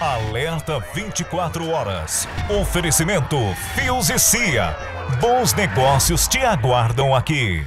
Alerta 24 horas. Oferecimento Fios e Cia. Bons negócios te aguardam aqui.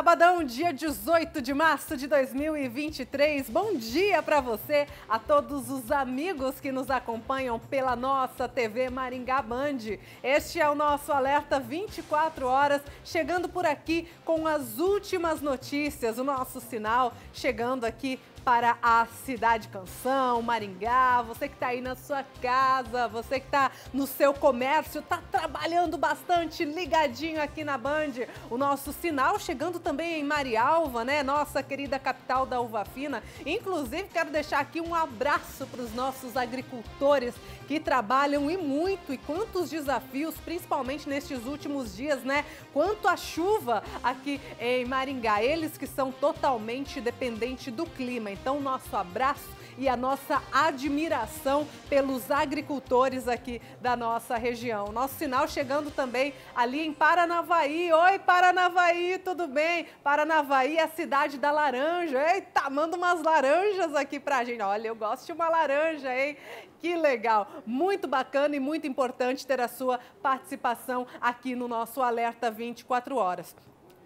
Sabadão, dia 18 de março de 2023. Bom dia para você, a todos os amigos que nos acompanham pela nossa TV Maringá Band. Este é o nosso alerta 24 horas, chegando por aqui com as últimas notícias, o nosso sinal chegando aqui para a Cidade Canção, Maringá, você que está aí na sua casa, você que está no seu comércio, está trabalhando bastante, ligadinho aqui na Band. O nosso sinal chegando também em Marialva, né? Nossa querida capital da uva fina. Inclusive, quero deixar aqui um abraço para os nossos agricultores que trabalham e muito, e quantos desafios, principalmente nestes últimos dias, né? Quanto a chuva aqui em Maringá, eles que são totalmente dependentes do clima. Então, nosso abraço e a nossa admiração pelos agricultores aqui da nossa região. Nosso sinal chegando também ali em Paranavaí. Oi, Paranavaí, tudo bem? Paranavaí é a cidade da laranja. Eita, manda umas laranjas aqui pra gente. Olha, eu gosto de uma laranja, hein? Que legal! Muito bacana e muito importante ter a sua participação aqui no nosso Alerta 24 Horas.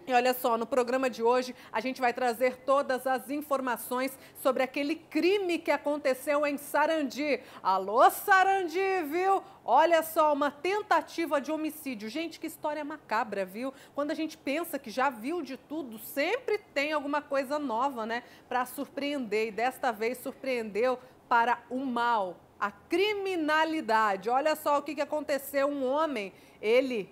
E olha só, no programa de hoje a gente vai trazer todas as informações sobre aquele crime que aconteceu em Sarandi. Alô, Sarandi, viu? Olha só, uma tentativa de homicídio. Gente, que história macabra, viu? Quando a gente pensa que já viu de tudo, sempre tem alguma coisa nova, né? Para surpreender. E desta vez surpreendeu para o mal, a criminalidade. Olha só o que, que aconteceu. Um homem, ele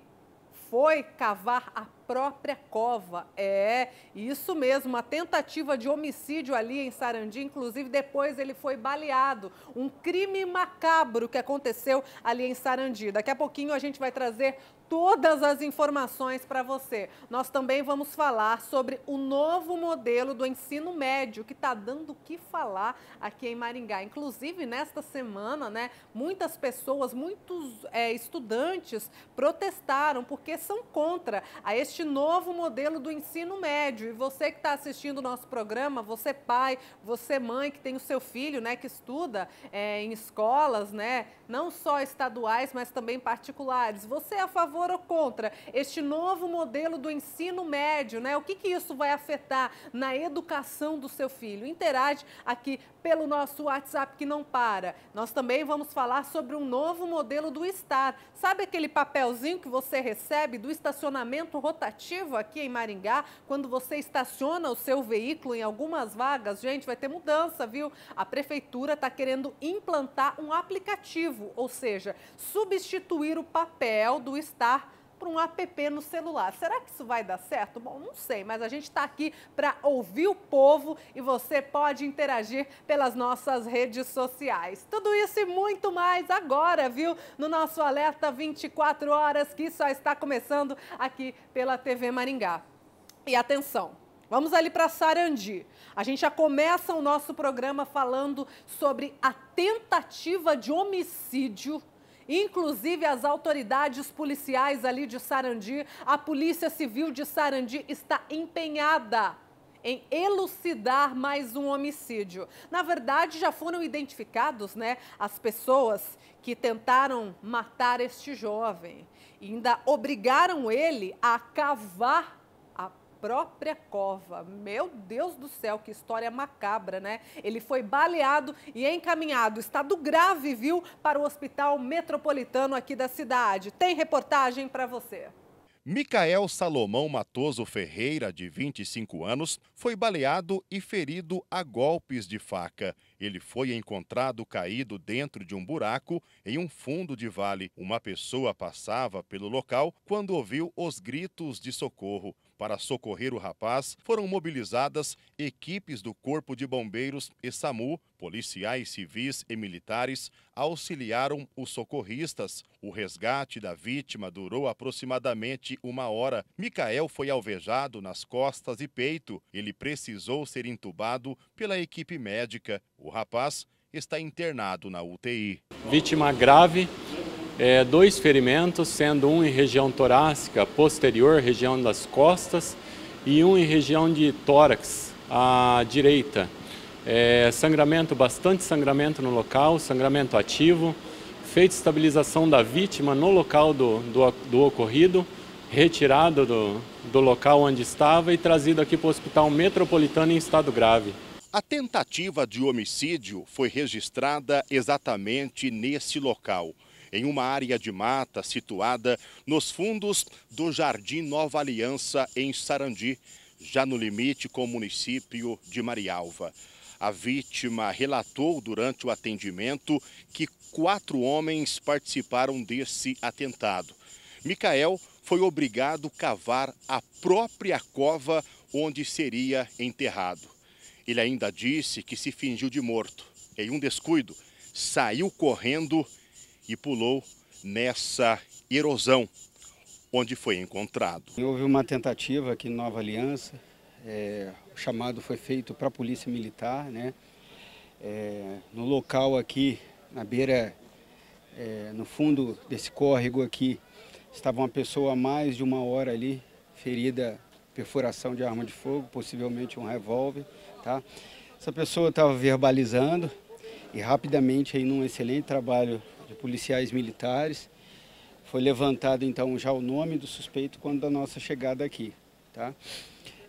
foi cavar a própria cova. É, isso mesmo, uma tentativa de homicídio ali em Sarandi, inclusive depois ele foi baleado. Um crime macabro que aconteceu ali em Sarandi. Daqui a pouquinho a gente vai trazer todas as informações para você. Nós também vamos falar sobre o novo modelo do ensino médio que está dando o que falar aqui em Maringá. Inclusive, nesta semana, né, muitas pessoas, muitos é, estudantes protestaram porque são contra a este este novo modelo do ensino médio. E você que está assistindo o nosso programa, você pai, você mãe que tem o seu filho, né, que estuda é, em escolas, né, não só estaduais, mas também particulares. Você é a favor ou contra este novo modelo do ensino médio, né? O que, que isso vai afetar na educação do seu filho? Interage aqui pelo nosso WhatsApp que não para. Nós também vamos falar sobre um novo modelo do Star. Sabe aquele papelzinho que você recebe do estacionamento rotativo aqui em Maringá? Quando você estaciona o seu veículo em algumas vagas, gente, vai ter mudança, viu? A prefeitura está querendo implantar um aplicativo, ou seja, substituir o papel do Star para um app no celular. Será que isso vai dar certo? Bom, não sei, mas a gente está aqui para ouvir o povo e você pode interagir pelas nossas redes sociais. Tudo isso e muito mais agora, viu? No nosso Alerta 24 Horas, que só está começando aqui pela TV Maringá. E atenção, Vamos ali para Sarandi. A gente já começa o nosso programa falando sobre a tentativa de homicídio Inclusive as autoridades policiais ali de Sarandi, a Polícia Civil de Sarandi está empenhada em elucidar mais um homicídio. Na verdade, já foram identificados né, as pessoas que tentaram matar este jovem. E ainda obrigaram ele a cavar própria cova. Meu Deus do céu, que história macabra, né? Ele foi baleado e encaminhado, estado grave, viu, para o hospital metropolitano aqui da cidade. Tem reportagem para você. Micael Salomão Matoso Ferreira, de 25 anos, foi baleado e ferido a golpes de faca. Ele foi encontrado caído dentro de um buraco em um fundo de vale. Uma pessoa passava pelo local quando ouviu os gritos de socorro. Para socorrer o rapaz, foram mobilizadas equipes do Corpo de Bombeiros e SAMU, policiais civis e militares auxiliaram os socorristas. O resgate da vítima durou aproximadamente uma hora. Micael foi alvejado nas costas e peito. Ele precisou ser intubado pela equipe médica. O rapaz está internado na UTI. Vítima grave é, dois ferimentos, sendo um em região torácica posterior, região das costas, e um em região de tórax à direita. É, sangramento, bastante sangramento no local, sangramento ativo, feita estabilização da vítima no local do, do, do ocorrido, retirado do, do local onde estava e trazido aqui para o Hospital Metropolitano em estado grave. A tentativa de homicídio foi registrada exatamente nesse local em uma área de mata situada nos fundos do Jardim Nova Aliança, em Sarandi, já no limite com o município de Marialva. A vítima relatou durante o atendimento que quatro homens participaram desse atentado. Micael foi obrigado a cavar a própria cova onde seria enterrado. Ele ainda disse que se fingiu de morto. Em um descuido, saiu correndo e pulou nessa erosão onde foi encontrado. Houve uma tentativa aqui em Nova Aliança, é, o chamado foi feito para a Polícia Militar, né? É, no local aqui, na beira, é, no fundo desse córrego aqui, estava uma pessoa há mais de uma hora ali, ferida, perfuração de arma de fogo, possivelmente um revólver, tá? Essa pessoa estava verbalizando e rapidamente, aí num excelente trabalho policiais militares. Foi levantado então já o nome do suspeito quando da nossa chegada aqui. Tá?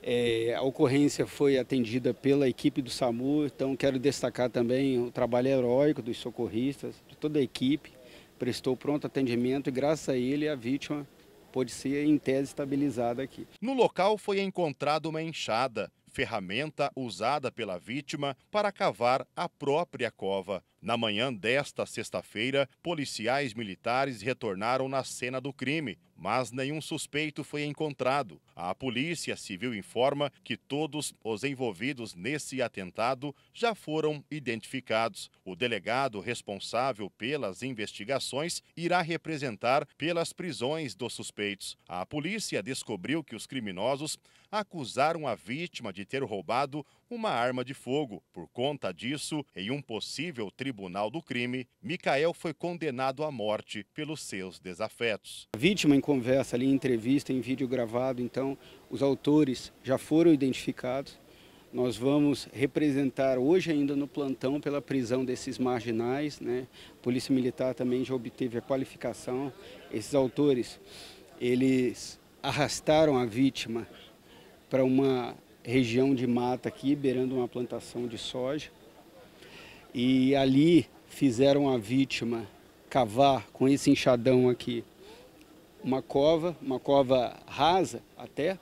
É, a ocorrência foi atendida pela equipe do SAMU, então quero destacar também o trabalho heróico dos socorristas, de toda a equipe, prestou pronto atendimento e graças a ele a vítima pôde ser em tese estabilizada aqui. No local foi encontrada uma enxada, ferramenta usada pela vítima para cavar a própria cova. Na manhã desta sexta-feira, policiais militares retornaram na cena do crime mas nenhum suspeito foi encontrado. A Polícia Civil informa que todos os envolvidos nesse atentado já foram identificados. O delegado responsável pelas investigações irá representar pelas prisões dos suspeitos. A polícia descobriu que os criminosos acusaram a vítima de ter roubado uma arma de fogo. Por conta disso, em um possível tribunal do crime, Micael foi condenado à morte pelos seus desafetos. A vítima em conversa ali, em entrevista, em vídeo gravado, então os autores já foram identificados. Nós vamos representar hoje ainda no plantão pela prisão desses marginais. Né? A Polícia Militar também já obteve a qualificação. Esses autores, eles arrastaram a vítima para uma região de mata aqui, beirando uma plantação de soja. E ali fizeram a vítima cavar com esse enxadão aqui uma cova, uma cova rasa até,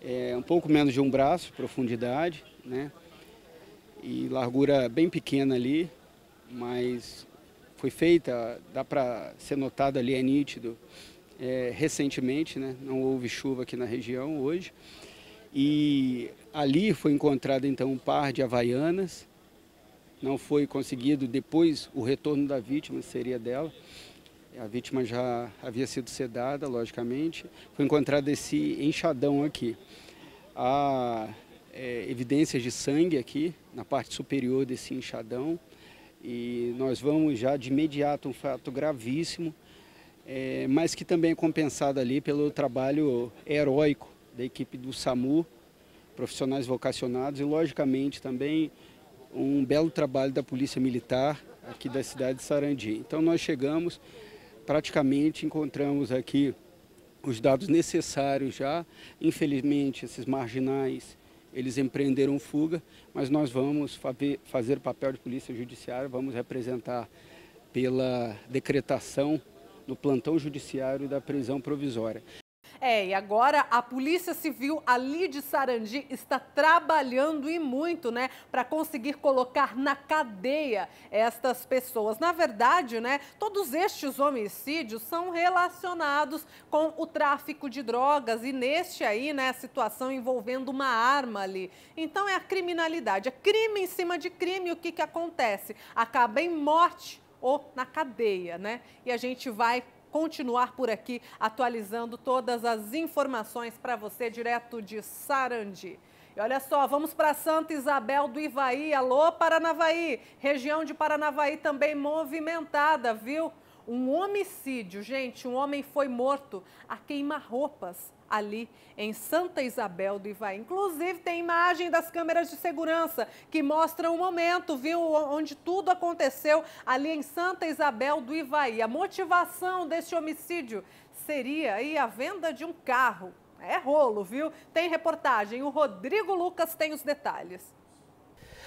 é, um pouco menos de um braço, profundidade, né? E largura bem pequena ali, mas foi feita, dá para ser notado ali, é nítido, é, recentemente, né? Não houve chuva aqui na região hoje. E Ali foi encontrado então um par de havaianas. Não foi conseguido depois o retorno da vítima, seria dela. A vítima já havia sido sedada, logicamente. Foi encontrado esse enxadão aqui. Há é, evidências de sangue aqui, na parte superior desse enxadão. E nós vamos já de imediato um fato gravíssimo, é, mas que também é compensado ali pelo trabalho heróico da equipe do SAMU, profissionais vocacionados e, logicamente, também um belo trabalho da Polícia Militar aqui da cidade de Sarandi. Então, nós chegamos, praticamente encontramos aqui os dados necessários já. Infelizmente, esses marginais, eles empreenderam fuga, mas nós vamos fazer o papel de polícia judiciária, vamos representar pela decretação no plantão judiciário da prisão provisória. É, e agora a Polícia Civil ali de Sarandi está trabalhando e muito, né, para conseguir colocar na cadeia estas pessoas. Na verdade, né, todos estes homicídios são relacionados com o tráfico de drogas e neste aí, né, a situação envolvendo uma arma ali. Então é a criminalidade, é crime em cima de crime, o que que acontece? Acaba em morte ou na cadeia, né? E a gente vai continuar por aqui atualizando todas as informações para você direto de Sarandi. E olha só, vamos para Santa Isabel do Ivaí. Alô, Paranavaí! Região de Paranavaí também movimentada, viu? um homicídio. Gente, um homem foi morto a queima-roupas ali em Santa Isabel do Ivaí. Inclusive tem imagem das câmeras de segurança que mostram o momento, viu, onde tudo aconteceu ali em Santa Isabel do Ivaí. A motivação deste homicídio seria aí a venda de um carro. É rolo, viu? Tem reportagem. O Rodrigo Lucas tem os detalhes.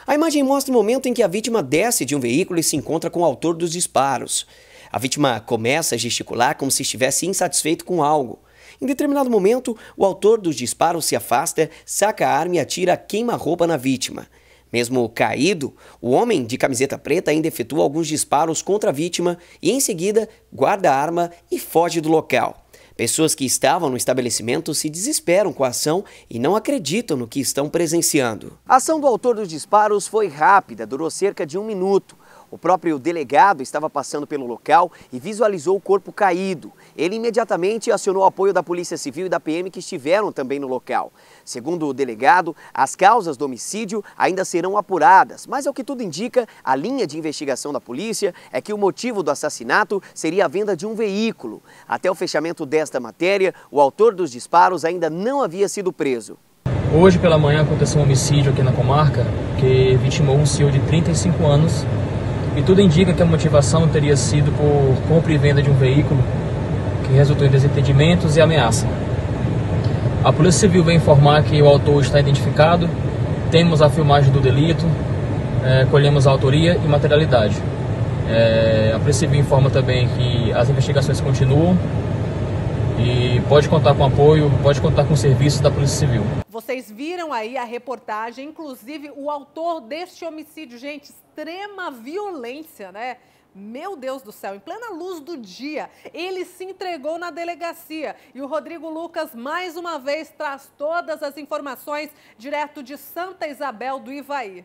A imagem mostra o momento em que a vítima desce de um veículo e se encontra com o autor dos disparos. A vítima começa a gesticular como se estivesse insatisfeito com algo. Em determinado momento, o autor dos disparos se afasta, saca a arma e atira queima-roupa na vítima. Mesmo caído, o homem de camiseta preta ainda efetua alguns disparos contra a vítima e, em seguida, guarda a arma e foge do local. Pessoas que estavam no estabelecimento se desesperam com a ação e não acreditam no que estão presenciando. A ação do autor dos disparos foi rápida, durou cerca de um minuto. O próprio delegado estava passando pelo local e visualizou o corpo caído. Ele imediatamente acionou o apoio da Polícia Civil e da PM que estiveram também no local. Segundo o delegado, as causas do homicídio ainda serão apuradas, mas ao que tudo indica, a linha de investigação da polícia é que o motivo do assassinato seria a venda de um veículo. Até o fechamento desta matéria, o autor dos disparos ainda não havia sido preso. Hoje pela manhã aconteceu um homicídio aqui na comarca que vitimou um senhor de 35 anos e tudo indica que a motivação teria sido por compra e venda de um veículo, que resultou em desentendimentos e ameaça. A Polícia Civil vem informar que o autor está identificado, temos a filmagem do delito, é, colhemos a autoria e materialidade. É, a Polícia Civil informa também que as investigações continuam e pode contar com apoio, pode contar com o serviço da Polícia Civil. Vocês viram aí a reportagem, inclusive o autor deste homicídio, gente, extrema violência, né? Meu Deus do céu, em plena luz do dia, ele se entregou na delegacia. E o Rodrigo Lucas, mais uma vez, traz todas as informações direto de Santa Isabel do Ivaí.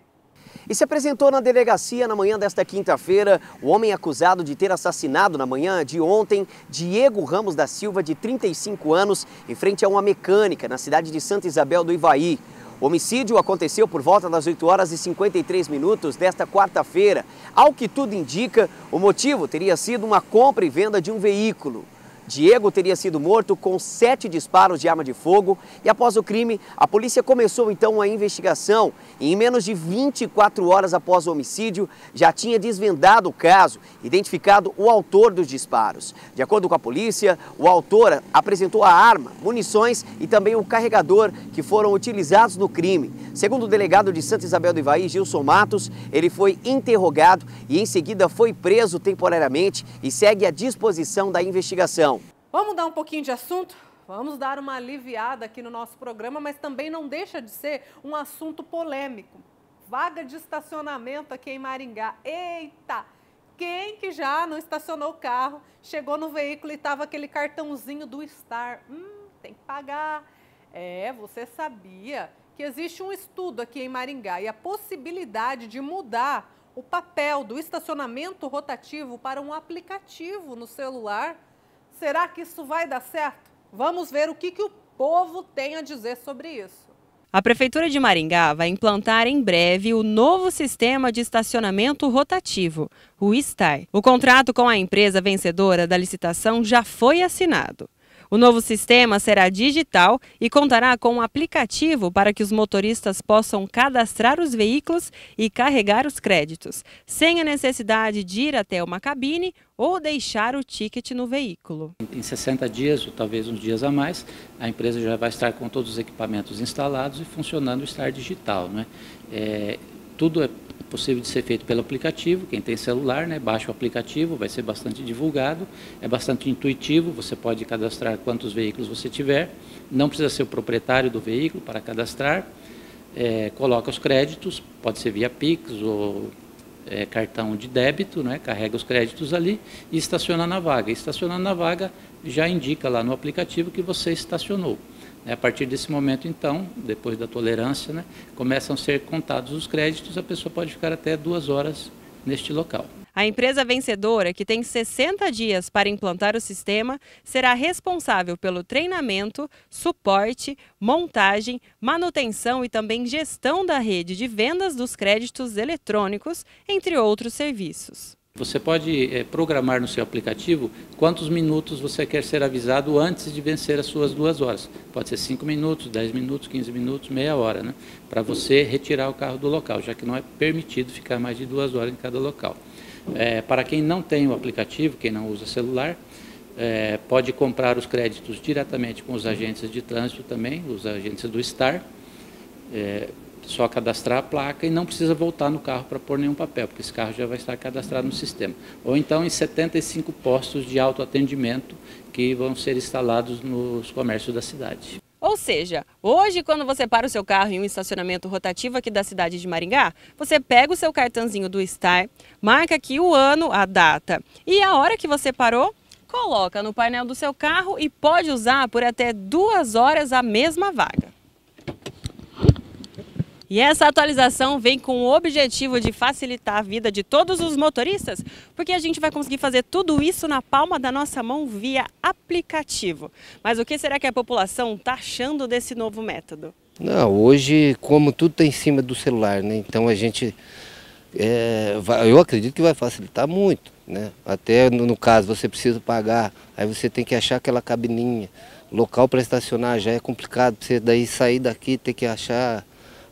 E se apresentou na delegacia na manhã desta quinta-feira o homem acusado de ter assassinado na manhã de ontem Diego Ramos da Silva, de 35 anos, em frente a uma mecânica na cidade de Santa Isabel do Ivaí. O homicídio aconteceu por volta das 8 horas e 53 minutos desta quarta-feira. Ao que tudo indica, o motivo teria sido uma compra e venda de um veículo. Diego teria sido morto com sete disparos de arma de fogo e após o crime, a polícia começou então a investigação e em menos de 24 horas após o homicídio, já tinha desvendado o caso, identificado o autor dos disparos. De acordo com a polícia, o autor apresentou a arma, munições e também o carregador que foram utilizados no crime. Segundo o delegado de Santa Isabel do Ivaí, Gilson Matos, ele foi interrogado e em seguida foi preso temporariamente e segue à disposição da investigação. Vamos mudar um pouquinho de assunto? Vamos dar uma aliviada aqui no nosso programa, mas também não deixa de ser um assunto polêmico. Vaga de estacionamento aqui em Maringá. Eita! Quem que já não estacionou o carro, chegou no veículo e estava aquele cartãozinho do Star? Hum, tem que pagar. É, você sabia que existe um estudo aqui em Maringá e a possibilidade de mudar o papel do estacionamento rotativo para um aplicativo no celular? Será que isso vai dar certo? Vamos ver o que, que o povo tem a dizer sobre isso. A Prefeitura de Maringá vai implantar em breve o novo sistema de estacionamento rotativo, o STAI. O contrato com a empresa vencedora da licitação já foi assinado. O novo sistema será digital e contará com um aplicativo para que os motoristas possam cadastrar os veículos e carregar os créditos, sem a necessidade de ir até uma cabine ou deixar o ticket no veículo. Em 60 dias, ou talvez uns dias a mais, a empresa já vai estar com todos os equipamentos instalados e funcionando o estar digital. Né? É, tudo é possível de ser feito pelo aplicativo, quem tem celular, né, baixa o aplicativo, vai ser bastante divulgado, é bastante intuitivo, você pode cadastrar quantos veículos você tiver, não precisa ser o proprietário do veículo para cadastrar, é, coloca os créditos, pode ser via Pix ou é, cartão de débito, né, carrega os créditos ali e estaciona na vaga. Estacionando na vaga já indica lá no aplicativo que você estacionou. É, a partir desse momento, então, depois da tolerância, né, começam a ser contados os créditos, a pessoa pode ficar até duas horas neste local. A empresa vencedora, que tem 60 dias para implantar o sistema, será responsável pelo treinamento, suporte, montagem, manutenção e também gestão da rede de vendas dos créditos eletrônicos, entre outros serviços. Você pode é, programar no seu aplicativo quantos minutos você quer ser avisado antes de vencer as suas duas horas. Pode ser 5 minutos, 10 minutos, 15 minutos, meia hora, né? Para você retirar o carro do local, já que não é permitido ficar mais de duas horas em cada local. É, para quem não tem o aplicativo, quem não usa celular, é, pode comprar os créditos diretamente com os agentes de trânsito também, os agentes do STAR só cadastrar a placa e não precisa voltar no carro para pôr nenhum papel, porque esse carro já vai estar cadastrado no sistema. Ou então em 75 postos de autoatendimento que vão ser instalados nos comércios da cidade. Ou seja, hoje quando você para o seu carro em um estacionamento rotativo aqui da cidade de Maringá, você pega o seu cartãozinho do Star, marca aqui o ano, a data e a hora que você parou, coloca no painel do seu carro e pode usar por até duas horas a mesma vaga. E essa atualização vem com o objetivo de facilitar a vida de todos os motoristas, porque a gente vai conseguir fazer tudo isso na palma da nossa mão via aplicativo. Mas o que será que a população está achando desse novo método? Não, hoje, como tudo está em cima do celular, né? então a gente, é, eu acredito que vai facilitar muito. Né? Até no, no, caso, você precisa pagar, aí você tem que achar aquela cabininha. Local para estacionar já é complicado, você daí sair daqui, ter que achar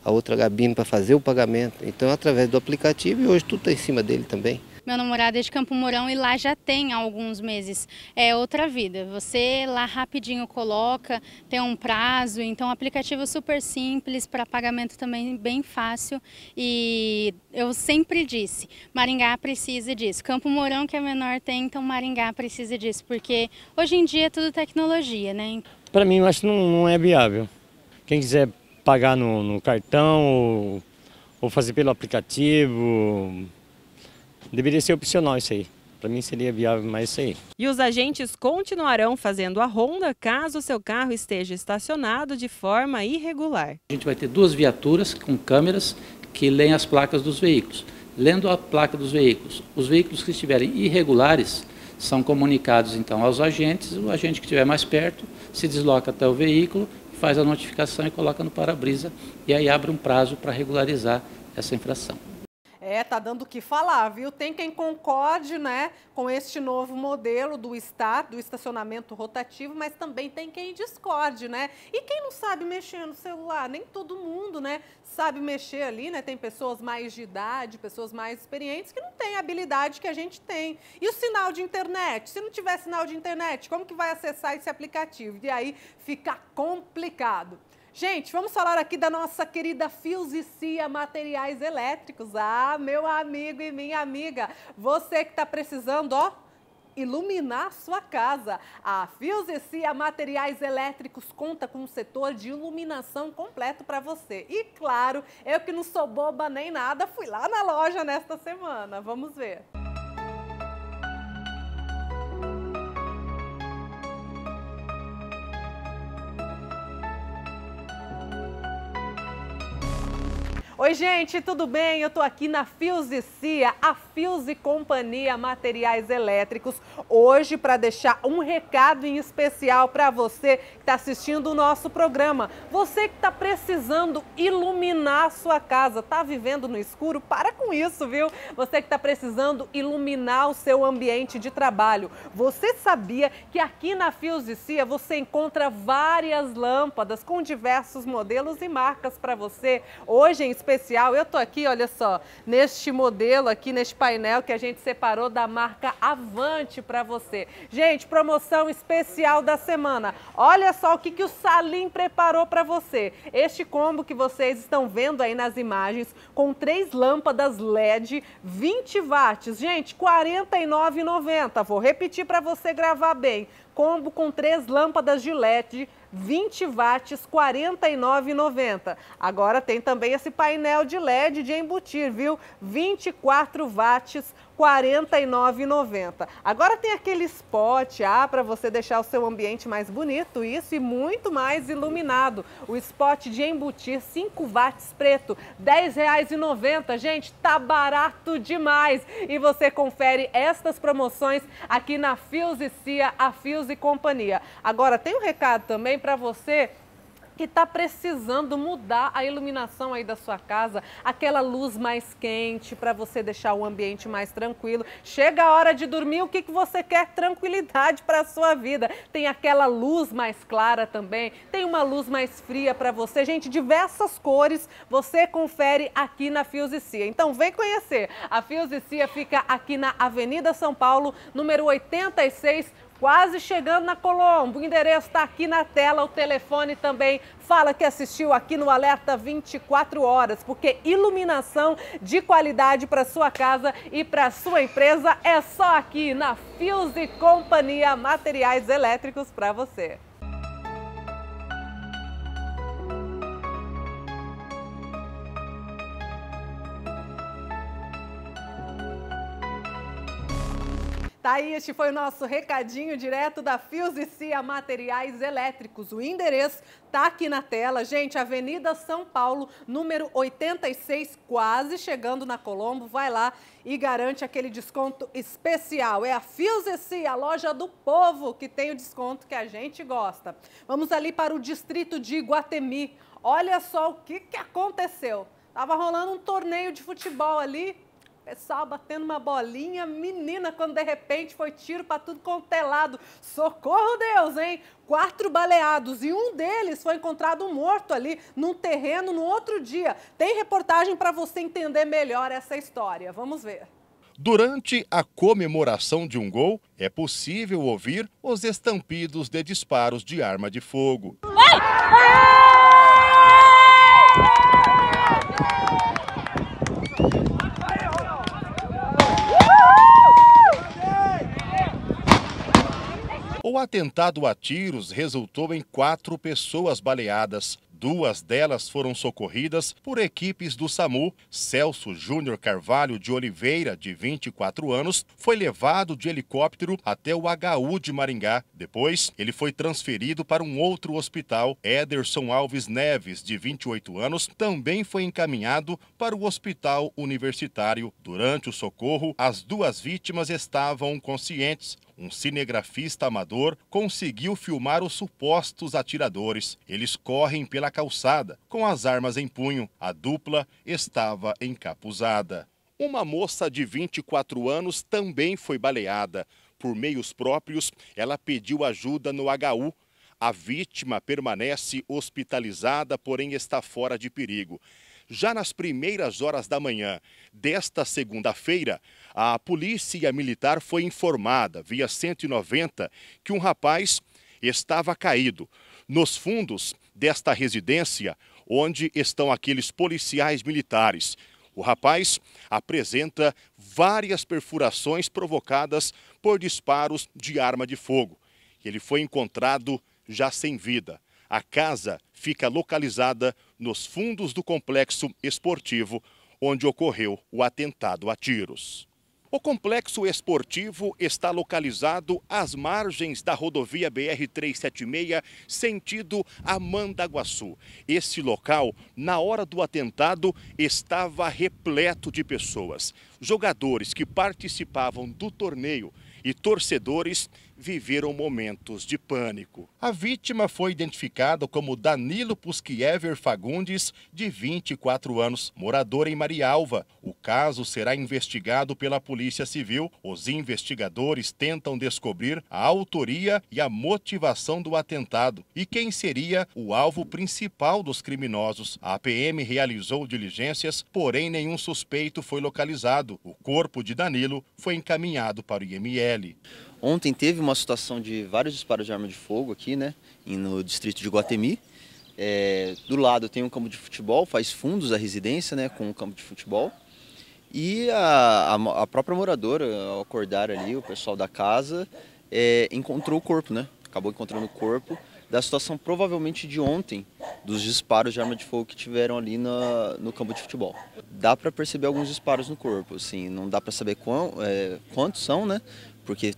a outra gabine para fazer o pagamento. Então, é através do aplicativo e hoje tudo está em cima dele também. Meu namorado é de Campo Mourão e lá já tem há alguns meses. É outra vida. Você lá rapidinho coloca, tem um prazo, então aplicativo super simples para pagamento também bem fácil. E eu sempre disse, Maringá precisa disso. Campo Mourão que é menor tem, então Maringá precisa disso, porque hoje em dia é tudo tecnologia, né? Para mim, eu acho que não, não é viável. Quem quiser pagar no, no cartão ou, ou, fazer pelo aplicativo. Deveria ser opcional isso aí. Para mim seria viável mais isso aí. E os agentes continuarão fazendo a ronda caso o seu carro esteja estacionado de forma irregular. A gente vai ter duas viaturas com câmeras que leem as placas dos veículos. Lendo a placa dos veículos, os veículos que estiverem irregulares, são comunicados então aos agentes, o agente que estiver mais perto se desloca até o veículo faz a notificação e coloca no para-brisa e aí abre um prazo para regularizar essa infração. É, tá dando o que falar, viu? Tem quem concorde, né, com este novo modelo do estar, do estacionamento rotativo, mas também tem quem discorde, né? E quem não sabe mexer no celular, nem todo mundo, né, sabe mexer ali, né? Tem pessoas mais de idade, pessoas mais experientes que não têm a habilidade que a gente tem. E o sinal de internet? Se não tiver sinal de internet, como que vai acessar esse aplicativo? E aí fica complicado. Gente, vamos falar aqui da nossa querida Fios e Cia Materiais Elétricos. Ah, meu amigo e minha amiga, você que está precisando, ó, iluminar sua casa. A Fios e Cia Materiais Elétricos conta com um setor de iluminação completo para você. E claro, eu que não sou boba nem nada, fui lá na loja nesta semana. Vamos ver. Música Oi, gente, tudo bem? Eu estou aqui na Fios Cia, a Fios Companhia Materiais Elétricos, hoje para deixar um recado em especial para você que está assistindo o nosso programa. Você que está precisando iluminar a sua casa, está vivendo no escuro? Para com isso, viu? Você que está precisando iluminar o seu ambiente de trabalho. Você sabia que aqui na Fios Cia você encontra várias lâmpadas com diversos modelos e marcas para você? Hoje, em especial. Eu estou aqui, olha só, neste modelo aqui, neste painel que a gente separou da marca Avante para você. Gente, promoção especial da semana. Olha só o que, que o Salim preparou para você. Este combo que vocês estão vendo aí nas imagens, com três lâmpadas LED, 20 watts. Gente, R$ 49,90. Vou repetir para você gravar bem combo com três lâmpadas de LED 20 watts, R$ 49,90. Agora tem também esse painel de LED de embutir, viu? 24 watts, R$ 49,90. 49,90. Agora tem aquele spot ah, para você deixar o seu ambiente mais bonito, isso e muito mais iluminado. O spot de embutir 5 watts preto, R$ 10,90. Gente, tá barato demais. E você confere estas promoções aqui na Fios e Cia, a Fios e Companhia. Agora tem um recado também para você que está precisando mudar a iluminação aí da sua casa, aquela luz mais quente para você deixar o ambiente mais tranquilo. Chega a hora de dormir, o que, que você quer? Tranquilidade para a sua vida. Tem aquela luz mais clara também, tem uma luz mais fria para você. Gente, diversas cores você confere aqui na Fios e Cia. Então vem conhecer. A Fios e Cia fica aqui na Avenida São Paulo, número 86, quase chegando na Colombo. O endereço está aqui na tela, o telefone também. Fala que assistiu aqui no Alerta 24 Horas, porque iluminação de qualidade para sua casa e para sua empresa é só aqui na Fios e Companhia Materiais Elétricos para você. Tá aí, este foi o nosso recadinho direto da Fios e Cia Materiais Elétricos. O endereço tá aqui na tela, gente, Avenida São Paulo, número 86, quase chegando na Colombo. Vai lá e garante aquele desconto especial. É a Fios e Cia, a loja do povo, que tem o desconto que a gente gosta. Vamos ali para o distrito de Guatemi. Olha só o que, que aconteceu. Tava rolando um torneio de futebol ali, pessoal batendo uma bolinha, menina, quando de repente foi tiro para tudo contelado. É Socorro, Deus, hein? Quatro baleados e um deles foi encontrado morto ali num terreno no outro dia. Tem reportagem para você entender melhor essa história. Vamos ver. Durante a comemoração de um gol, é possível ouvir os estampidos de disparos de arma de fogo. Ai! Ai! O atentado a tiros resultou em quatro pessoas baleadas. Duas delas foram socorridas por equipes do SAMU. Celso Júnior Carvalho de Oliveira, de 24 anos, foi levado de helicóptero até o HU de Maringá. Depois, ele foi transferido para um outro hospital. Ederson Alves Neves, de 28 anos, também foi encaminhado para o hospital universitário. Durante o socorro, as duas vítimas estavam conscientes um cinegrafista amador conseguiu filmar os supostos atiradores. Eles correm pela calçada, com as armas em punho. A dupla estava encapuzada. Uma moça de 24 anos também foi baleada. Por meios próprios, ela pediu ajuda no HU, a vítima permanece hospitalizada, porém está fora de perigo. Já nas primeiras horas da manhã desta segunda-feira, a polícia militar foi informada, via 190, que um rapaz estava caído. Nos fundos desta residência, onde estão aqueles policiais militares. O rapaz apresenta várias perfurações provocadas por disparos de arma de fogo. Ele foi encontrado já sem vida. A casa fica localizada nos fundos do complexo esportivo onde ocorreu o atentado a tiros. O complexo esportivo está localizado às margens da rodovia BR-376, sentido Amandaguaçu. Esse local, na hora do atentado, estava repleto de pessoas. Jogadores que participavam do torneio e torcedores viveram momentos de pânico. A vítima foi identificada como Danilo Puskiever Fagundes, de 24 anos, morador em Marialva. O caso será investigado pela Polícia Civil. Os investigadores tentam descobrir a autoria e a motivação do atentado e quem seria o alvo principal dos criminosos. A PM realizou diligências, porém nenhum suspeito foi localizado. O corpo de Danilo foi encaminhado para o IML. Ontem teve uma situação de vários disparos de arma de fogo aqui, né? No distrito de Guatemi. É, do lado tem um campo de futebol, faz fundos a residência, né? Com o um campo de futebol. E a, a, a, própria moradora, ao acordar ali, o pessoal da casa, é, encontrou o corpo, né? Acabou encontrando o corpo da situação provavelmente de ontem, dos disparos de arma de fogo que tiveram ali na, no campo de futebol. Dá para perceber alguns disparos no corpo, assim, não dá para saber quão, é, quantos são, né? Porque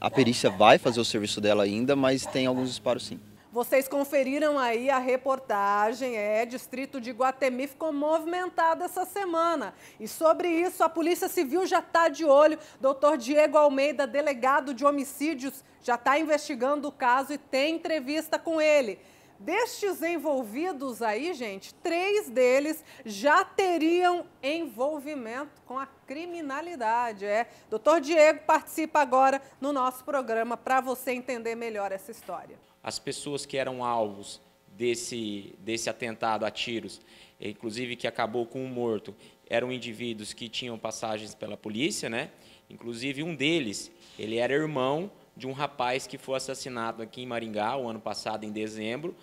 a perícia vai fazer o serviço dela ainda, mas tem alguns disparos sim. Vocês conferiram aí a reportagem, é, distrito de Guatemi ficou movimentado essa semana. E sobre isso, a Polícia Civil já está de olho. Doutor Diego Almeida, delegado de homicídios, já está investigando o caso e tem entrevista com ele. Destes envolvidos aí, gente, três deles já teriam envolvimento com a criminalidade. É, doutor Diego participa agora no nosso programa para você entender melhor essa história. As pessoas que eram alvos desse, desse atentado a tiros, inclusive que acabou com um morto, eram indivíduos que tinham passagens pela polícia, né? Inclusive um deles, ele era irmão de um rapaz que foi assassinado aqui em Maringá, o ano passado, em dezembro.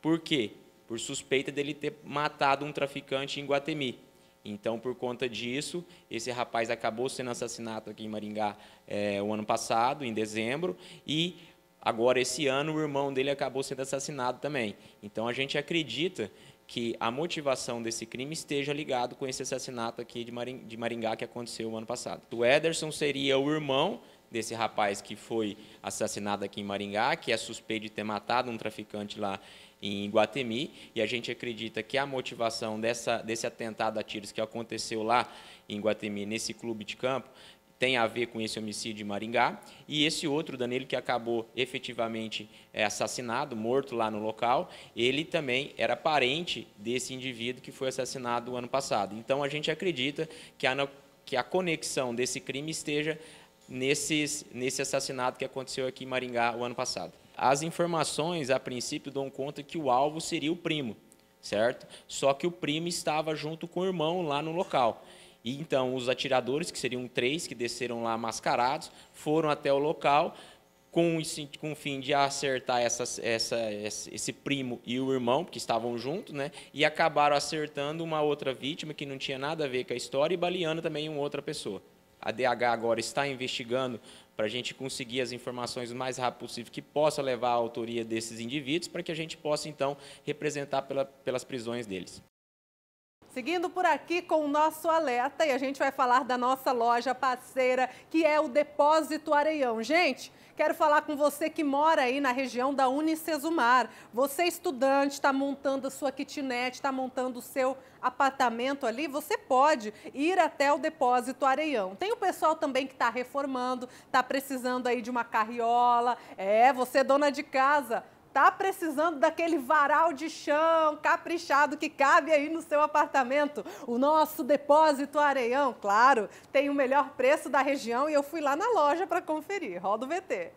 Por quê? Por suspeita dele ter matado um traficante em Guatemi. Então, por conta disso, esse rapaz acabou sendo assassinado aqui em Maringá é, o ano passado, em dezembro, e agora esse ano o irmão dele acabou sendo assassinado também. Então, a gente acredita que a motivação desse crime esteja ligado com esse assassinato aqui de Maringá, de Maringá que aconteceu o ano passado. O Ederson seria o irmão desse rapaz que foi assassinado aqui em Maringá, que é suspeito de ter matado um traficante lá em Guatemi, e a gente acredita que a motivação dessa, desse atentado a tiros que aconteceu lá em Guatemi, nesse clube de campo, tem a ver com esse homicídio de Maringá, e esse outro, Danilo, que acabou efetivamente é, assassinado, morto lá no local, ele também era parente desse indivíduo que foi assassinado o ano passado. Então, a gente acredita que a, que a conexão desse crime esteja nesses, nesse assassinato que aconteceu aqui em Maringá o ano passado. As informações, a princípio, dão conta que o alvo seria o primo, certo? Só que o primo estava junto com o irmão lá no local. E então os atiradores, que seriam três, que desceram lá mascarados, foram até o local com, com o fim de acertar essa essa, esse primo e o irmão, que estavam juntos, né? E acabaram acertando uma outra vítima que não tinha nada a ver com a história e baleando também uma outra pessoa. A DH agora está investigando para a gente conseguir as informações o mais rápido possível que possa levar à autoria desses indivíduos, para que a gente possa, então, representar pela, pelas prisões deles. Seguindo por aqui com o nosso alerta, e a gente vai falar da nossa loja parceira, que é o Depósito Areião. Gente, Quero falar com você que mora aí na região da Unicesumar. Você estudante, está montando a sua kitnet, está montando o seu apartamento ali, você pode ir até o depósito Areião. Tem o pessoal também que está reformando, está precisando aí de uma carriola. É, você é dona de casa Tá precisando daquele varal de chão caprichado que cabe aí no seu apartamento? O nosso depósito Areião, claro, tem o melhor preço da região e eu fui lá na loja para conferir. Roda o VT.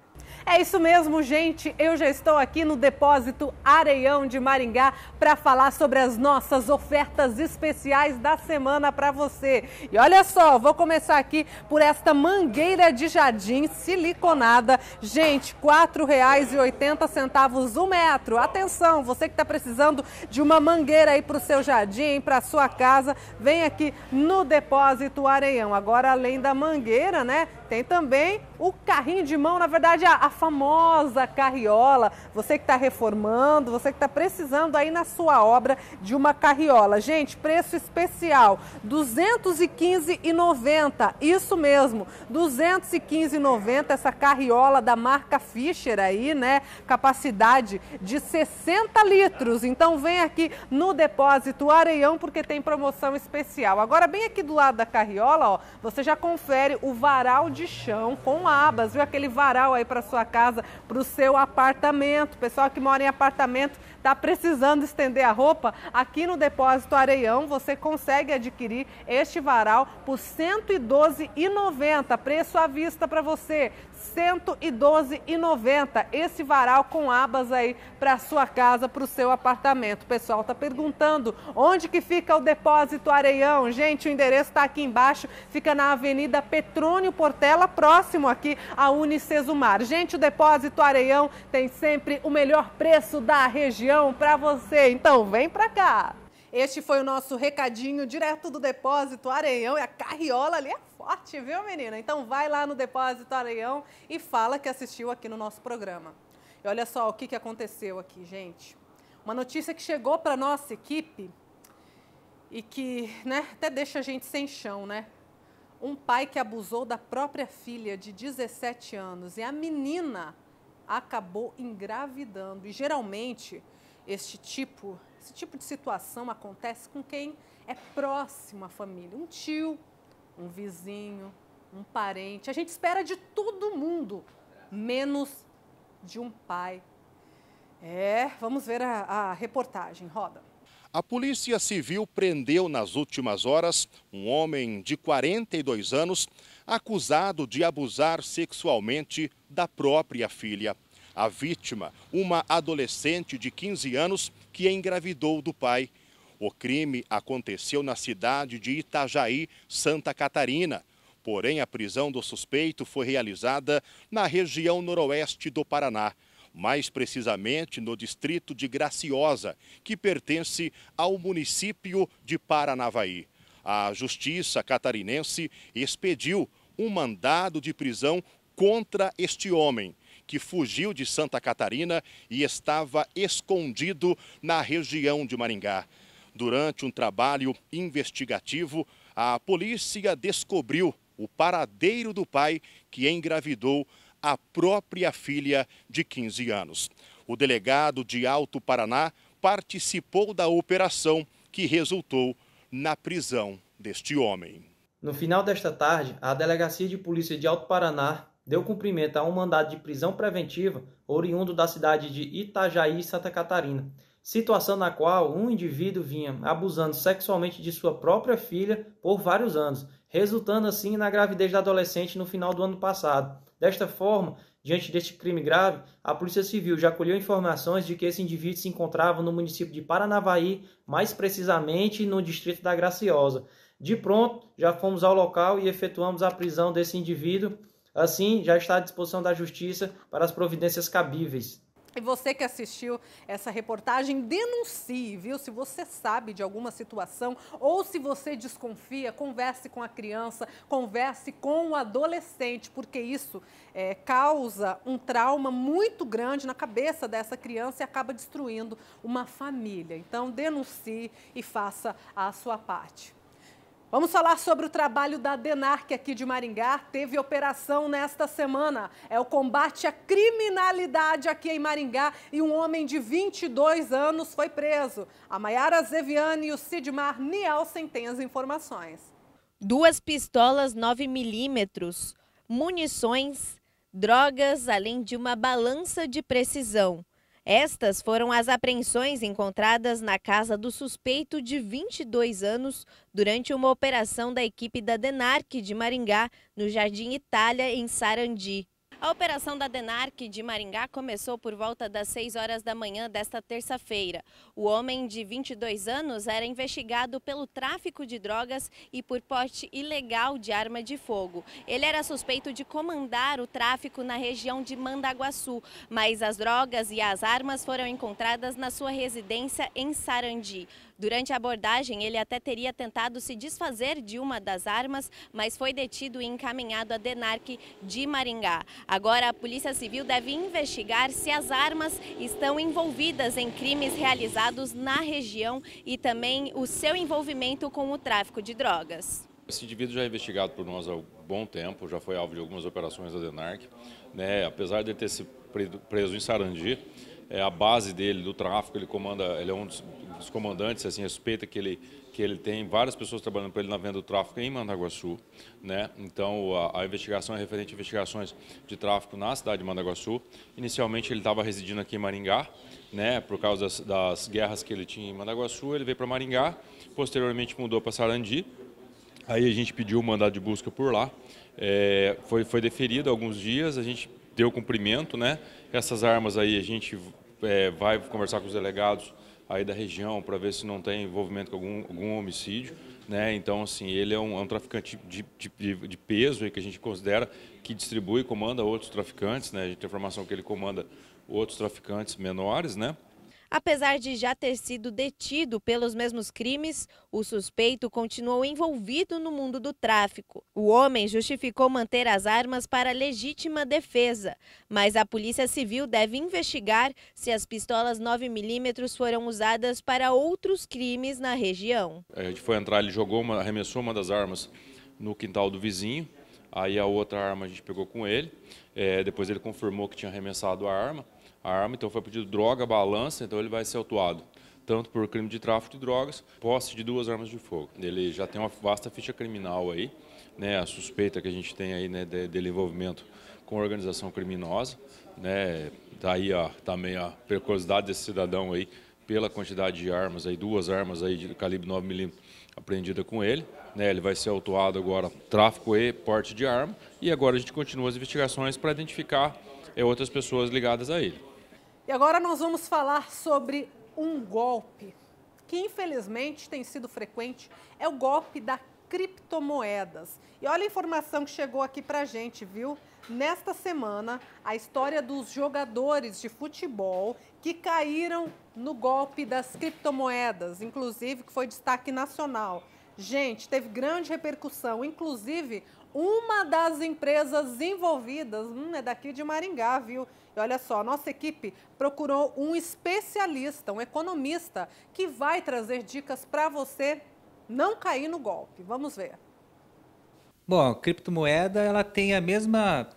É isso mesmo, gente. Eu já estou aqui no depósito Areião de Maringá para falar sobre as nossas ofertas especiais da semana para você. E olha só, vou começar aqui por esta mangueira de jardim siliconada. Gente, R$ 4,80 o um metro. Atenção, você que está precisando de uma mangueira aí para o seu jardim, para a sua casa, vem aqui no depósito Areião. Agora, além da mangueira, né? Tem também o carrinho de mão, na verdade, a, a famosa carriola. Você que está reformando, você que está precisando aí na sua obra de uma carriola. Gente, preço especial, R$ 215,90. Isso mesmo, R$ 215,90 essa carriola da marca Fischer aí, né? Capacidade de 60 litros. Então vem aqui no depósito Areião porque tem promoção especial. Agora bem aqui do lado da carriola, ó, você já confere o varal de de chão com abas, viu? Aquele varal aí para sua casa, para o seu apartamento. pessoal que mora em apartamento está precisando estender a roupa. Aqui no Depósito Areião você consegue adquirir este varal por R$ 112,90, preço à vista para você. 112,90. Esse varal com abas aí para sua casa, para o seu apartamento. O pessoal tá perguntando onde que fica o depósito Areião. Gente, o endereço está aqui embaixo, fica na Avenida Petrônio Portela, próximo aqui à Unicesumar. Gente, o depósito Areião tem sempre o melhor preço da região para você. Então, vem para cá. Este foi o nosso recadinho direto do depósito Areião e é a carriola ali é forte, viu, menina? Então vai lá no Depósito Areião e fala que assistiu aqui no nosso programa. E olha só o que, que aconteceu aqui, gente. Uma notícia que chegou para nossa equipe e que né, até deixa a gente sem chão, né? Um pai que abusou da própria filha de 17 anos e a menina acabou engravidando. E geralmente este tipo, esse tipo de situação acontece com quem é próximo à família, um tio, um vizinho, um parente. A gente espera de todo mundo, menos de um pai. É, vamos ver a, a reportagem. Roda. A Polícia Civil prendeu nas últimas horas um homem de 42 anos acusado de abusar sexualmente da própria filha. A vítima, uma adolescente de 15 anos que engravidou do pai o crime aconteceu na cidade de Itajaí, Santa Catarina. Porém, a prisão do suspeito foi realizada na região noroeste do Paraná, mais precisamente no distrito de Graciosa, que pertence ao município de Paranavaí. A justiça catarinense expediu um mandado de prisão contra este homem, que fugiu de Santa Catarina e estava escondido na região de Maringá. Durante um trabalho investigativo, a polícia descobriu o paradeiro do pai que engravidou a própria filha de 15 anos. O delegado de Alto Paraná participou da operação que resultou na prisão deste homem. No final desta tarde, a Delegacia de Polícia de Alto Paraná deu cumprimento a um mandado de prisão preventiva oriundo da cidade de Itajaí, Santa Catarina, situação na qual um indivíduo vinha abusando sexualmente de sua própria filha por vários anos, resultando assim na gravidez da adolescente no final do ano passado. Desta forma, diante deste crime grave, a Polícia Civil já colheu informações de que esse indivíduo se encontrava no município de Paranavaí, mais precisamente no distrito da Graciosa. De pronto, já fomos ao local e efetuamos a prisão desse indivíduo. Assim, já está à disposição da Justiça para as providências cabíveis. E você que assistiu essa reportagem, denuncie, viu? Se você sabe de alguma situação ou se você desconfia, converse com a criança, converse com o adolescente, porque isso é, causa um trauma muito grande na cabeça dessa criança e acaba destruindo uma família. Então, denuncie e faça a sua parte. Vamos falar sobre o trabalho da DENARC aqui de Maringá. Teve operação nesta semana. É o combate à criminalidade aqui em Maringá e um homem de 22 anos foi preso. A Maiara Zeviane e o Sidmar Nielsen têm as informações. Duas pistolas 9 milímetros, munições, drogas, além de uma balança de precisão. Estas foram as apreensões encontradas na casa do suspeito de 22 anos durante uma operação da equipe da DENARC de Maringá, no Jardim Itália, em Sarandi. A operação da DENARC de Maringá começou por volta das 6 horas da manhã desta terça-feira. O homem de 22 anos era investigado pelo tráfico de drogas e por porte ilegal de arma de fogo. Ele era suspeito de comandar o tráfico na região de Mandaguaçu, mas as drogas e as armas foram encontradas na sua residência em Sarandi. Durante a abordagem, ele até teria tentado se desfazer de uma das armas, mas foi detido e encaminhado à DENARC de Maringá. Agora, a Polícia Civil deve investigar se as armas estão envolvidas em crimes realizados na região e também o seu envolvimento com o tráfico de drogas. Esse indivíduo já é investigado por nós há um bom tempo, já foi alvo de algumas operações da DENARC. Né? Apesar de ter sido preso em Sarandi, é a base dele do tráfico, ele comanda, ele é um dos dos comandantes, assim, respeita que ele, que ele tem várias pessoas trabalhando para ele na venda do tráfico em Mandaguaçu, né? Então, a, a investigação é referente a investigações de tráfico na cidade de Mandaguaçu. Inicialmente, ele estava residindo aqui em Maringá, né? Por causa das, das guerras que ele tinha em Mandaguaçu, ele veio para Maringá, posteriormente mudou para Sarandi, Aí a gente pediu o mandado de busca por lá. É, foi, foi deferido alguns dias, a gente deu cumprimento, né? Essas armas aí a gente é, vai conversar com os delegados aí da região para ver se não tem tá envolvimento com algum, algum homicídio. Né? Então, assim, ele é um, é um traficante de, de, de, peso aí que a gente considera que distribui e comanda outros traficantes. Né? A gente tem informação que ele comanda outros traficantes menores, né? Apesar de já ter sido detido pelos mesmos crimes, o suspeito continuou envolvido no mundo do tráfico. O homem justificou manter as armas para legítima defesa, mas a Polícia Civil deve investigar se as pistolas 9mm foram usadas para outros crimes na região. A gente foi entrar, ele jogou uma, arremessou uma das armas no quintal do vizinho, aí a outra arma a gente pegou com ele, é, depois ele confirmou que tinha arremessado a arma a arma, então foi pedido droga, balança, então ele vai ser autuado tanto por crime de tráfico de drogas, posse de duas armas de fogo. Ele já tem uma vasta ficha criminal aí, né, a suspeita que a gente tem aí né, de, dele envolvimento com organização criminosa, né, daí tá também a periculosidade desse cidadão aí pela quantidade de armas aí, duas armas aí de calibre 9 mm apreendida com ele, né, ele vai ser autuado agora tráfico e porte de arma e agora a gente continua as investigações para identificar é, outras pessoas ligadas a ele. E agora nós vamos falar sobre um golpe que infelizmente tem sido frequente, é o golpe da criptomoedas. E olha a informação que chegou aqui pra gente, viu? Nesta semana, a história dos jogadores de futebol que caíram no golpe das criptomoedas, inclusive que foi destaque nacional. Gente, teve grande repercussão, inclusive uma das empresas envolvidas. Hum, é daqui de Maringá, viu? E olha só, a nossa equipe procurou um especialista, um economista, que vai trazer dicas para você não cair no golpe. Vamos ver. Bom, a criptomoeda ela tem a mesma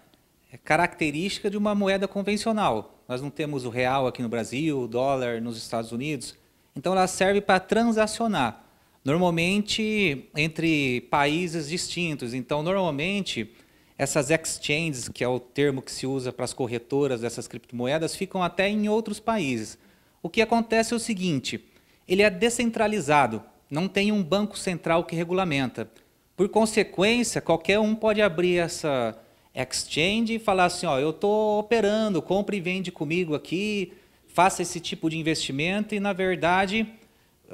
é, característica de uma moeda convencional. Nós não temos o real aqui no Brasil, o dólar nos Estados Unidos. Então ela serve para transacionar normalmente entre países distintos. Então, normalmente, essas exchanges, que é o termo que se usa para as corretoras dessas criptomoedas, ficam até em outros países. O que acontece é o seguinte: ele é descentralizado, não tem um banco central que regulamenta. Por consequência, qualquer um pode abrir essa exchange e falar assim: ó, eu estou operando, compre e vende comigo aqui, faça esse tipo de investimento, e na verdade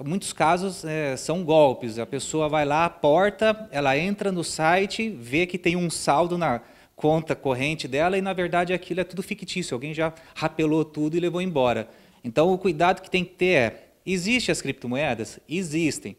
muitos casos é, são golpes. A pessoa vai lá, porta ela entra no site, vê que tem um saldo na conta corrente dela e, na verdade, aquilo é tudo fictício. Alguém já rapelou tudo e levou embora. Então, o cuidado que tem que ter é: existem as criptomoedas? Existem.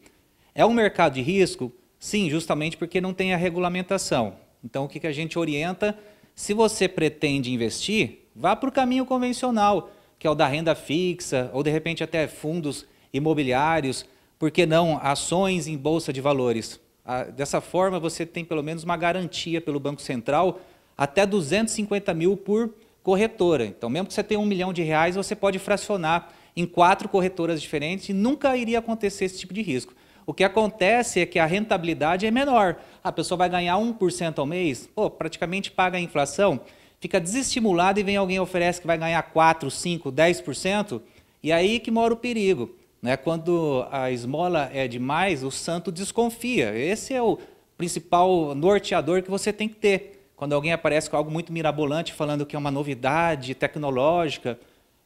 É um mercado de risco? Sim, justamente porque não tem a regulamentação. Então, o que, que a gente orienta? Se você pretende investir, vá para o caminho convencional, que é o da renda fixa, ou de repente até fundos imobiliários, por que não ações em bolsa de valores? Ah, dessa forma, você tem pelo menos uma garantia pelo Banco Central até 250 mil por corretora. Então, mesmo que você tenha um milhão de reais, você pode fracionar em quatro corretoras diferentes e nunca iria acontecer esse tipo de risco. O que acontece é que a rentabilidade é menor. A pessoa vai ganhar 1% ao mês, pô, praticamente paga a inflação, fica desestimulado e vem alguém oferece que vai ganhar 4, 5, 10%, e aí que mora o perigo. Né? Quando a esmola é demais, o santo desconfia. Esse é o principal norteador que você tem que ter. Quando alguém aparece com algo muito mirabolante, falando que é uma novidade tecnológica,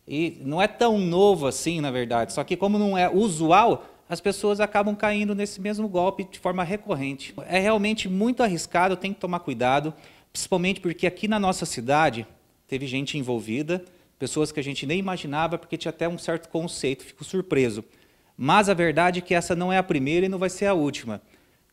e não é tão novo assim, na verdade, só que como não é usual, as pessoas acabam caindo nesse mesmo golpe de forma recorrente. É realmente muito arriscado, tem que tomar cuidado, principalmente porque aqui na nossa cidade teve gente envolvida, pessoas que a gente nem imaginava, porque tinha até um certo conceito, fico surpreso. Mas a verdade é que essa não é a primeira e não vai ser a última.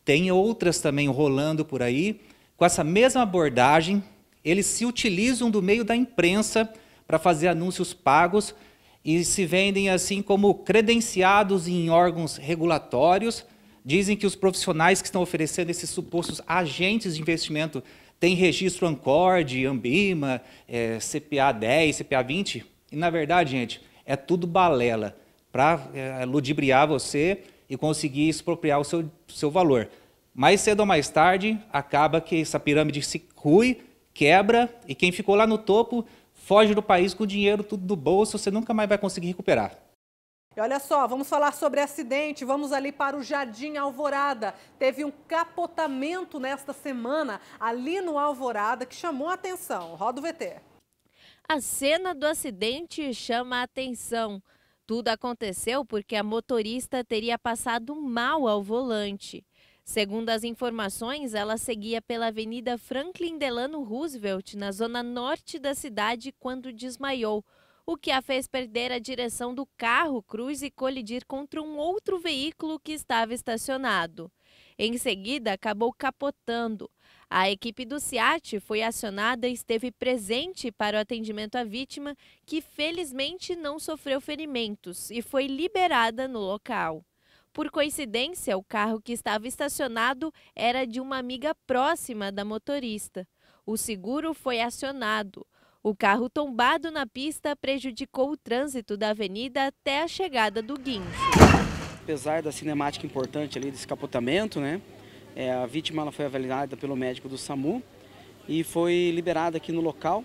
Tem outras também rolando por aí, com essa mesma abordagem, eles se utilizam do meio da imprensa para fazer anúncios pagos e se vendem assim como credenciados em órgãos regulatórios. Dizem que os profissionais que estão oferecendo esses supostos agentes de investimento tem registro ANCORD, AMBIMA, é, CPA 10, CPA 20. E, na verdade, gente, é tudo balela para é, ludibriar você e conseguir expropriar o seu, seu valor. Mais cedo ou mais tarde, acaba que essa pirâmide se rui, quebra, e quem ficou lá no topo foge do país com o dinheiro tudo do bolso, você nunca mais vai conseguir recuperar. E olha só, vamos falar sobre acidente. Vamos ali para o Jardim Alvorada. Teve um capotamento nesta semana ali no Alvorada que chamou a atenção. Roda o VT. A cena do acidente chama a atenção. Tudo aconteceu porque a motorista teria passado mal ao volante. Segundo as informações, ela seguia pela Avenida Franklin Delano Roosevelt, na zona norte da cidade, quando desmaiou o que a fez perder a direção do carro Cruz e colidir contra um outro veículo que estava estacionado. Em seguida, acabou capotando. A equipe do SIAT foi acionada e esteve presente para o atendimento à vítima, que felizmente não sofreu ferimentos e foi liberada no local. Por coincidência, o carro que estava estacionado era de uma amiga próxima da motorista. O seguro foi acionado. O carro tombado na pista prejudicou o trânsito da avenida até a chegada do guincho. Apesar da cinemática importante ali desse capotamento, né, é, a vítima foi avaliada pelo médico do SAMU e foi liberada aqui no local,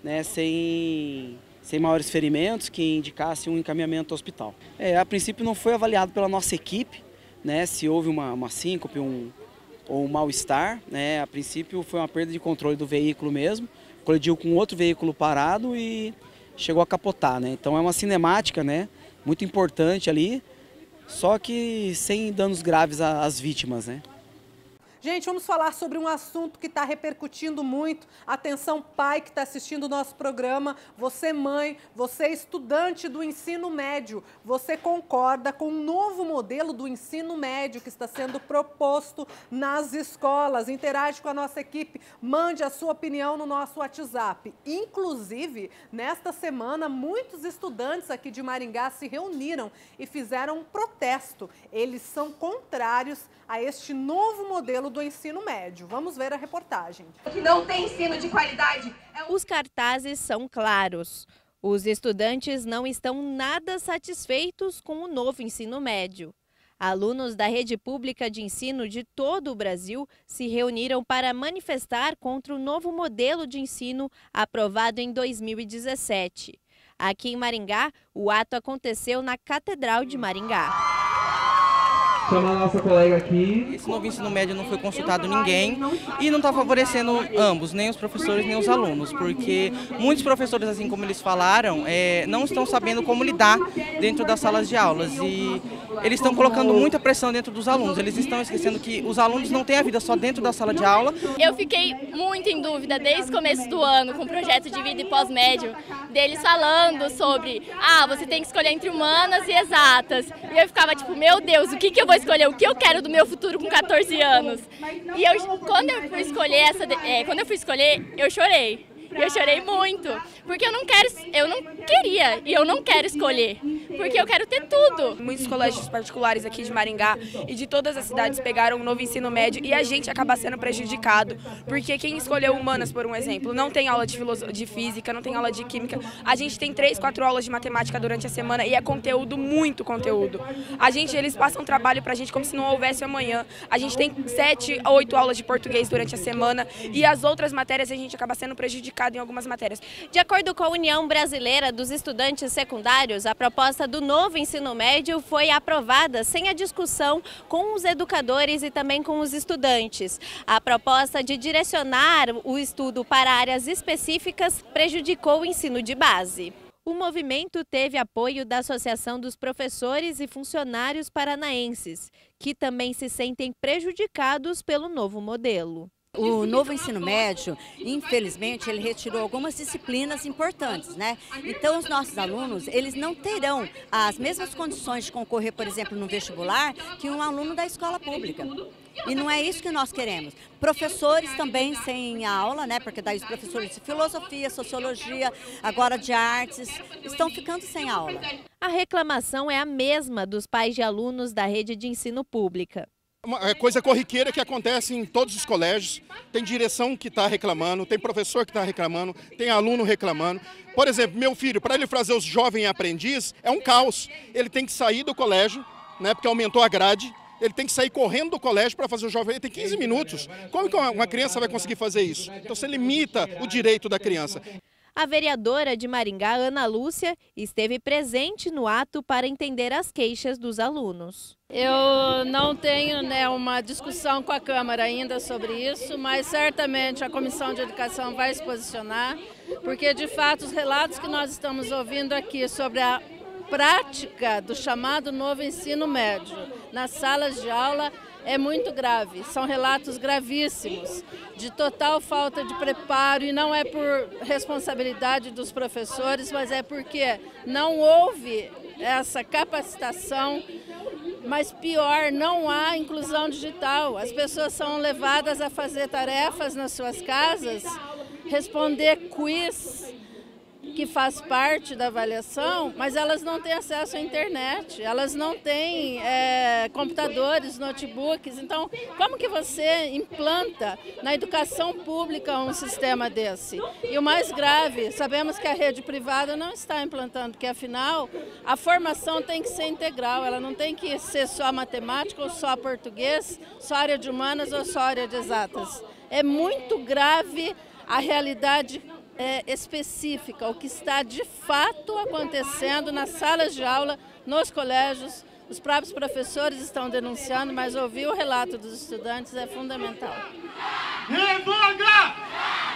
né, sem, sem maiores ferimentos que indicasse um encaminhamento ao hospital. É, a princípio não foi avaliado pela nossa equipe, né, se houve uma, uma síncope um, ou um mal-estar. Né, a princípio foi uma perda de controle do veículo mesmo colidiu com outro veículo parado e chegou a capotar, né? Então é uma cinemática, né? Muito importante ali, só que sem danos graves às vítimas, né? Gente, vamos falar sobre um assunto que está repercutindo muito. Atenção, pai que está assistindo o nosso programa, você mãe, você estudante do ensino médio, você concorda com um novo modelo do ensino médio que está sendo proposto nas escolas? Interage com a nossa equipe, mande a sua opinião no nosso WhatsApp. Inclusive, nesta semana, muitos estudantes aqui de Maringá se reuniram e fizeram um protesto. Eles são contrários a este novo modelo do ensino médio. Vamos ver a reportagem. Que não tem ensino de qualidade. É Os cartazes são claros. Os estudantes não estão nada satisfeitos com o novo ensino médio. Alunos da rede pública de ensino de todo o Brasil se reuniram para manifestar contra o novo modelo de ensino aprovado em 2017. Aqui em Maringá, o ato aconteceu na Catedral de Maringá. Chama a nossa colega aqui. Esse novo ensino médio não foi consultado ninguém e não está favorecendo ambos, nem os professores nem os alunos, porque muitos professores, assim como eles falaram, é, não estão sabendo como lidar dentro das salas de aulas e eles estão colocando muita pressão dentro dos alunos. Eles estão esquecendo que os alunos não têm a vida só dentro da sala de aula. Eu fiquei muito em dúvida desde o começo do ano com o projeto de vida e pós-médio deles falando sobre ah, você tem que escolher entre humanas e exatas. E eu ficava tipo, meu Deus, o que, que eu vou vou escolher o que eu quero do meu futuro com 14 anos. E eu, quando eu fui escolher essa, é, quando eu fui escolher, eu chorei. E eu chorei muito, porque eu não quero, eu não queria e eu não quero escolher, porque eu quero ter tudo. Muitos colégios particulares aqui de Maringá e de todas as cidades pegaram o um novo ensino médio e a gente acaba sendo prejudicado, porque quem escolheu humanas, por um exemplo, não tem aula de, de física, não tem aula de química. A gente tem três, quatro aulas de matemática durante a semana e é conteúdo, muito conteúdo. A gente, eles passam trabalho pra gente como se não houvesse amanhã. A gente tem sete, oito aulas de português durante a semana e as outras matérias a gente acaba sendo prejudicado colocado em algumas matérias. De acordo com a União Brasileira dos Estudantes Secundários, a proposta do novo ensino médio foi aprovada sem a discussão com os educadores e também com os estudantes. A proposta de direcionar o estudo para áreas específicas prejudicou o ensino de base. O movimento teve apoio da Associação dos Professores e Funcionários Paranaenses, que também se sentem prejudicados pelo novo modelo. O novo é ensino médio, infelizmente, ele retirou algumas disciplinas importantes, né? Então, os nossos alunos, eles não terão as mesmas condições de concorrer, por exemplo, no vestibular, que um aluno da escola pública. E não é isso que nós queremos. Professores também sem aula, né? Porque daí os professores de filosofia, sociologia, agora de artes, estão ficando sem aula. A reclamação é a mesma dos pais de alunos da rede de ensino pública. Uma é coisa corriqueira que acontece em todos os colégios. Tem direção que está reclamando, tem professor que está reclamando, tem aluno reclamando. Por exemplo, meu filho, para ele fazer os jovem aprendiz, é um caos. Ele tem que sair do colégio, né, porque aumentou a grade, ele tem que sair correndo do colégio para fazer o jovem, ele tem 15 minutos. Como que uma criança vai conseguir fazer isso? Então você limita o direito da criança. A vereadora de Maringá, Ana Lúcia, esteve presente no ato para entender as queixas dos alunos. Eu não tenho né, uma discussão com a Câmara ainda sobre isso, mas certamente a Comissão de Educação vai se posicionar, porque de fato os relatos que nós estamos ouvindo aqui sobre a prática do chamado novo ensino médio nas salas de aula é muito grave. São relatos gravíssimos de total falta de preparo e não é por responsabilidade dos professores, mas é porque não houve essa capacitação. Mas pior, não há inclusão digital. As pessoas são levadas a fazer tarefas nas suas casas, responder quiz, que faz parte da avaliação, mas elas não têm acesso à internet, elas não têm é, computadores, notebooks. Então, como que você implanta na educação pública um sistema desse? E o mais grave, sabemos que a rede privada não está implantando, porque afinal a formação tem que ser integral, ela não tem que ser só matemática ou só português, só área de humanas ou só área de exatas. É muito grave a realidade é, específica, o que está de fato acontecendo nas salas de aula, nos colégios. Os próprios professores estão denunciando, mas ouvir o relato dos estudantes é fundamental. Revoga!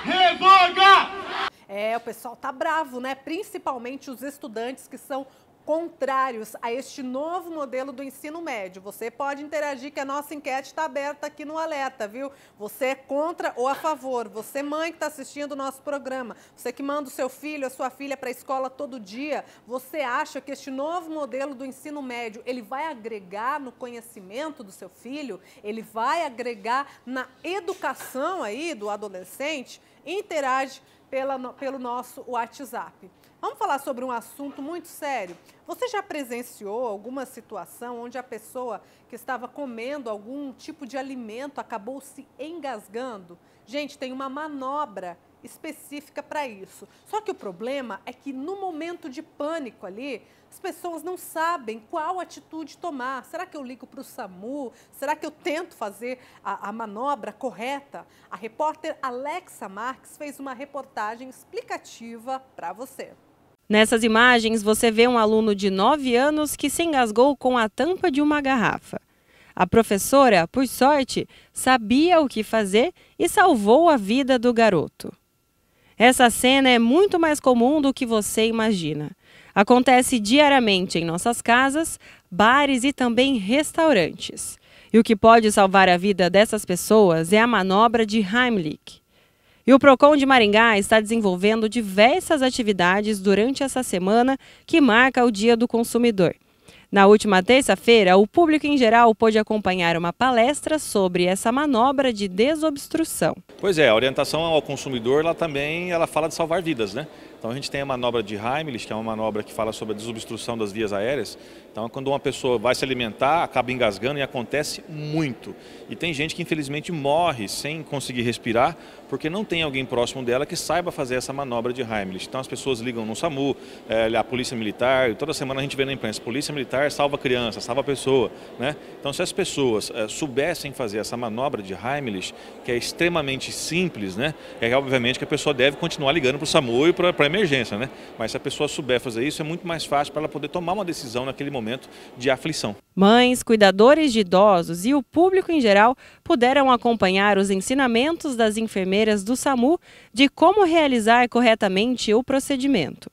Revoga! É, o pessoal tá bravo, né? Principalmente os estudantes que são contrários a este novo modelo do ensino médio. Você pode interagir que a nossa enquete está aberta aqui no Alerta, viu? Você é contra ou a favor? Você, mãe que está assistindo o nosso programa, você que manda o seu filho, a sua filha para a escola todo dia, você acha que este novo modelo do ensino médio, ele vai agregar no conhecimento do seu filho? Ele vai agregar na educação aí do adolescente? Interage pela, pelo nosso WhatsApp. Vamos falar sobre um assunto muito sério. Você já presenciou alguma situação onde a pessoa que estava comendo algum tipo de alimento acabou se engasgando? Gente, tem uma manobra específica para isso. Só que o problema é que no momento de pânico ali, as pessoas não sabem qual atitude tomar. Será que eu ligo para o SAMU? Será que eu tento fazer a, a manobra correta? A repórter Alexa Marques fez uma reportagem explicativa para você. Nessas imagens, você vê um aluno de 9 anos que se engasgou com a tampa de uma garrafa. A professora, por sorte, sabia o que fazer e salvou a vida do garoto. Essa cena é muito mais comum do que você imagina. Acontece diariamente em nossas casas, bares e também restaurantes. E o que pode salvar a vida dessas pessoas é a manobra de Heimlich. E o PROCON de Maringá está desenvolvendo diversas atividades durante essa semana que marca o Dia do Consumidor. Na última terça-feira, o público em geral pôde acompanhar uma palestra sobre essa manobra de desobstrução. Pois é, a orientação ao consumidor, ela também ela fala de salvar vidas, né? Então a gente tem a manobra de Heimlich, que é uma manobra que fala sobre a desobstrução das vias aéreas, então, é quando uma pessoa vai se alimentar, acaba engasgando e acontece muito. E tem gente que infelizmente morre sem conseguir respirar porque não tem alguém próximo dela que saiba fazer essa manobra de Heimlich. Então, as pessoas ligam no SAMU, é, a polícia militar, E toda semana a gente vê na imprensa: polícia militar salva criança, salva pessoa. Né? Então, se as pessoas é, soubessem fazer essa manobra de Heimlich, que é extremamente simples, né? é obviamente que a pessoa deve continuar ligando para o SAMU e para a emergência. Né? Mas se a pessoa souber fazer isso, é muito mais fácil para ela poder tomar uma decisão naquele momento momento de aflição. Mães, cuidadores de idosos e o público em geral puderam acompanhar os ensinamentos das enfermeiras do SAMU de como realizar corretamente o procedimento.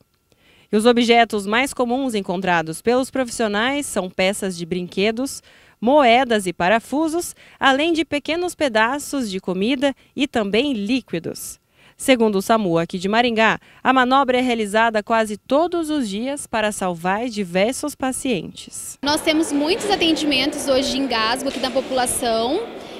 E os objetos mais comuns encontrados pelos profissionais são peças de brinquedos, moedas e parafusos, além de pequenos pedaços de comida e também líquidos. Segundo o SAMU aqui de Maringá, a manobra é realizada quase todos os dias para salvar diversos pacientes. Nós temos muitos atendimentos hoje de engasgo aqui da população.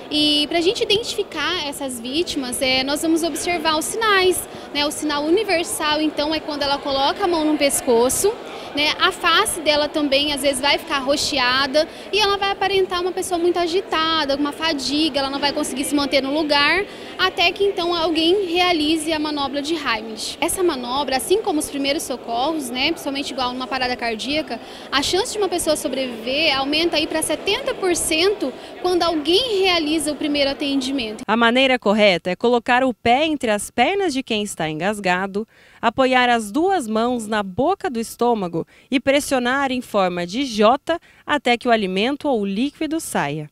E para a gente identificar essas vítimas, é, nós vamos observar os sinais. Né? O sinal universal, então, é quando ela coloca a mão no pescoço né? A face dela também às vezes vai ficar roxeada e ela vai aparentar uma pessoa muito agitada, uma fadiga, ela não vai conseguir se manter no lugar, até que então alguém realize a manobra de Heimlich. Essa manobra, assim como os primeiros socorros, né, principalmente igual numa parada cardíaca, a chance de uma pessoa sobreviver aumenta aí para 70% quando alguém realiza o primeiro atendimento. A maneira correta é colocar o pé entre as pernas de quem está engasgado, apoiar as duas mãos na boca do estômago e pressionar em forma de J até que o alimento ou o líquido saia.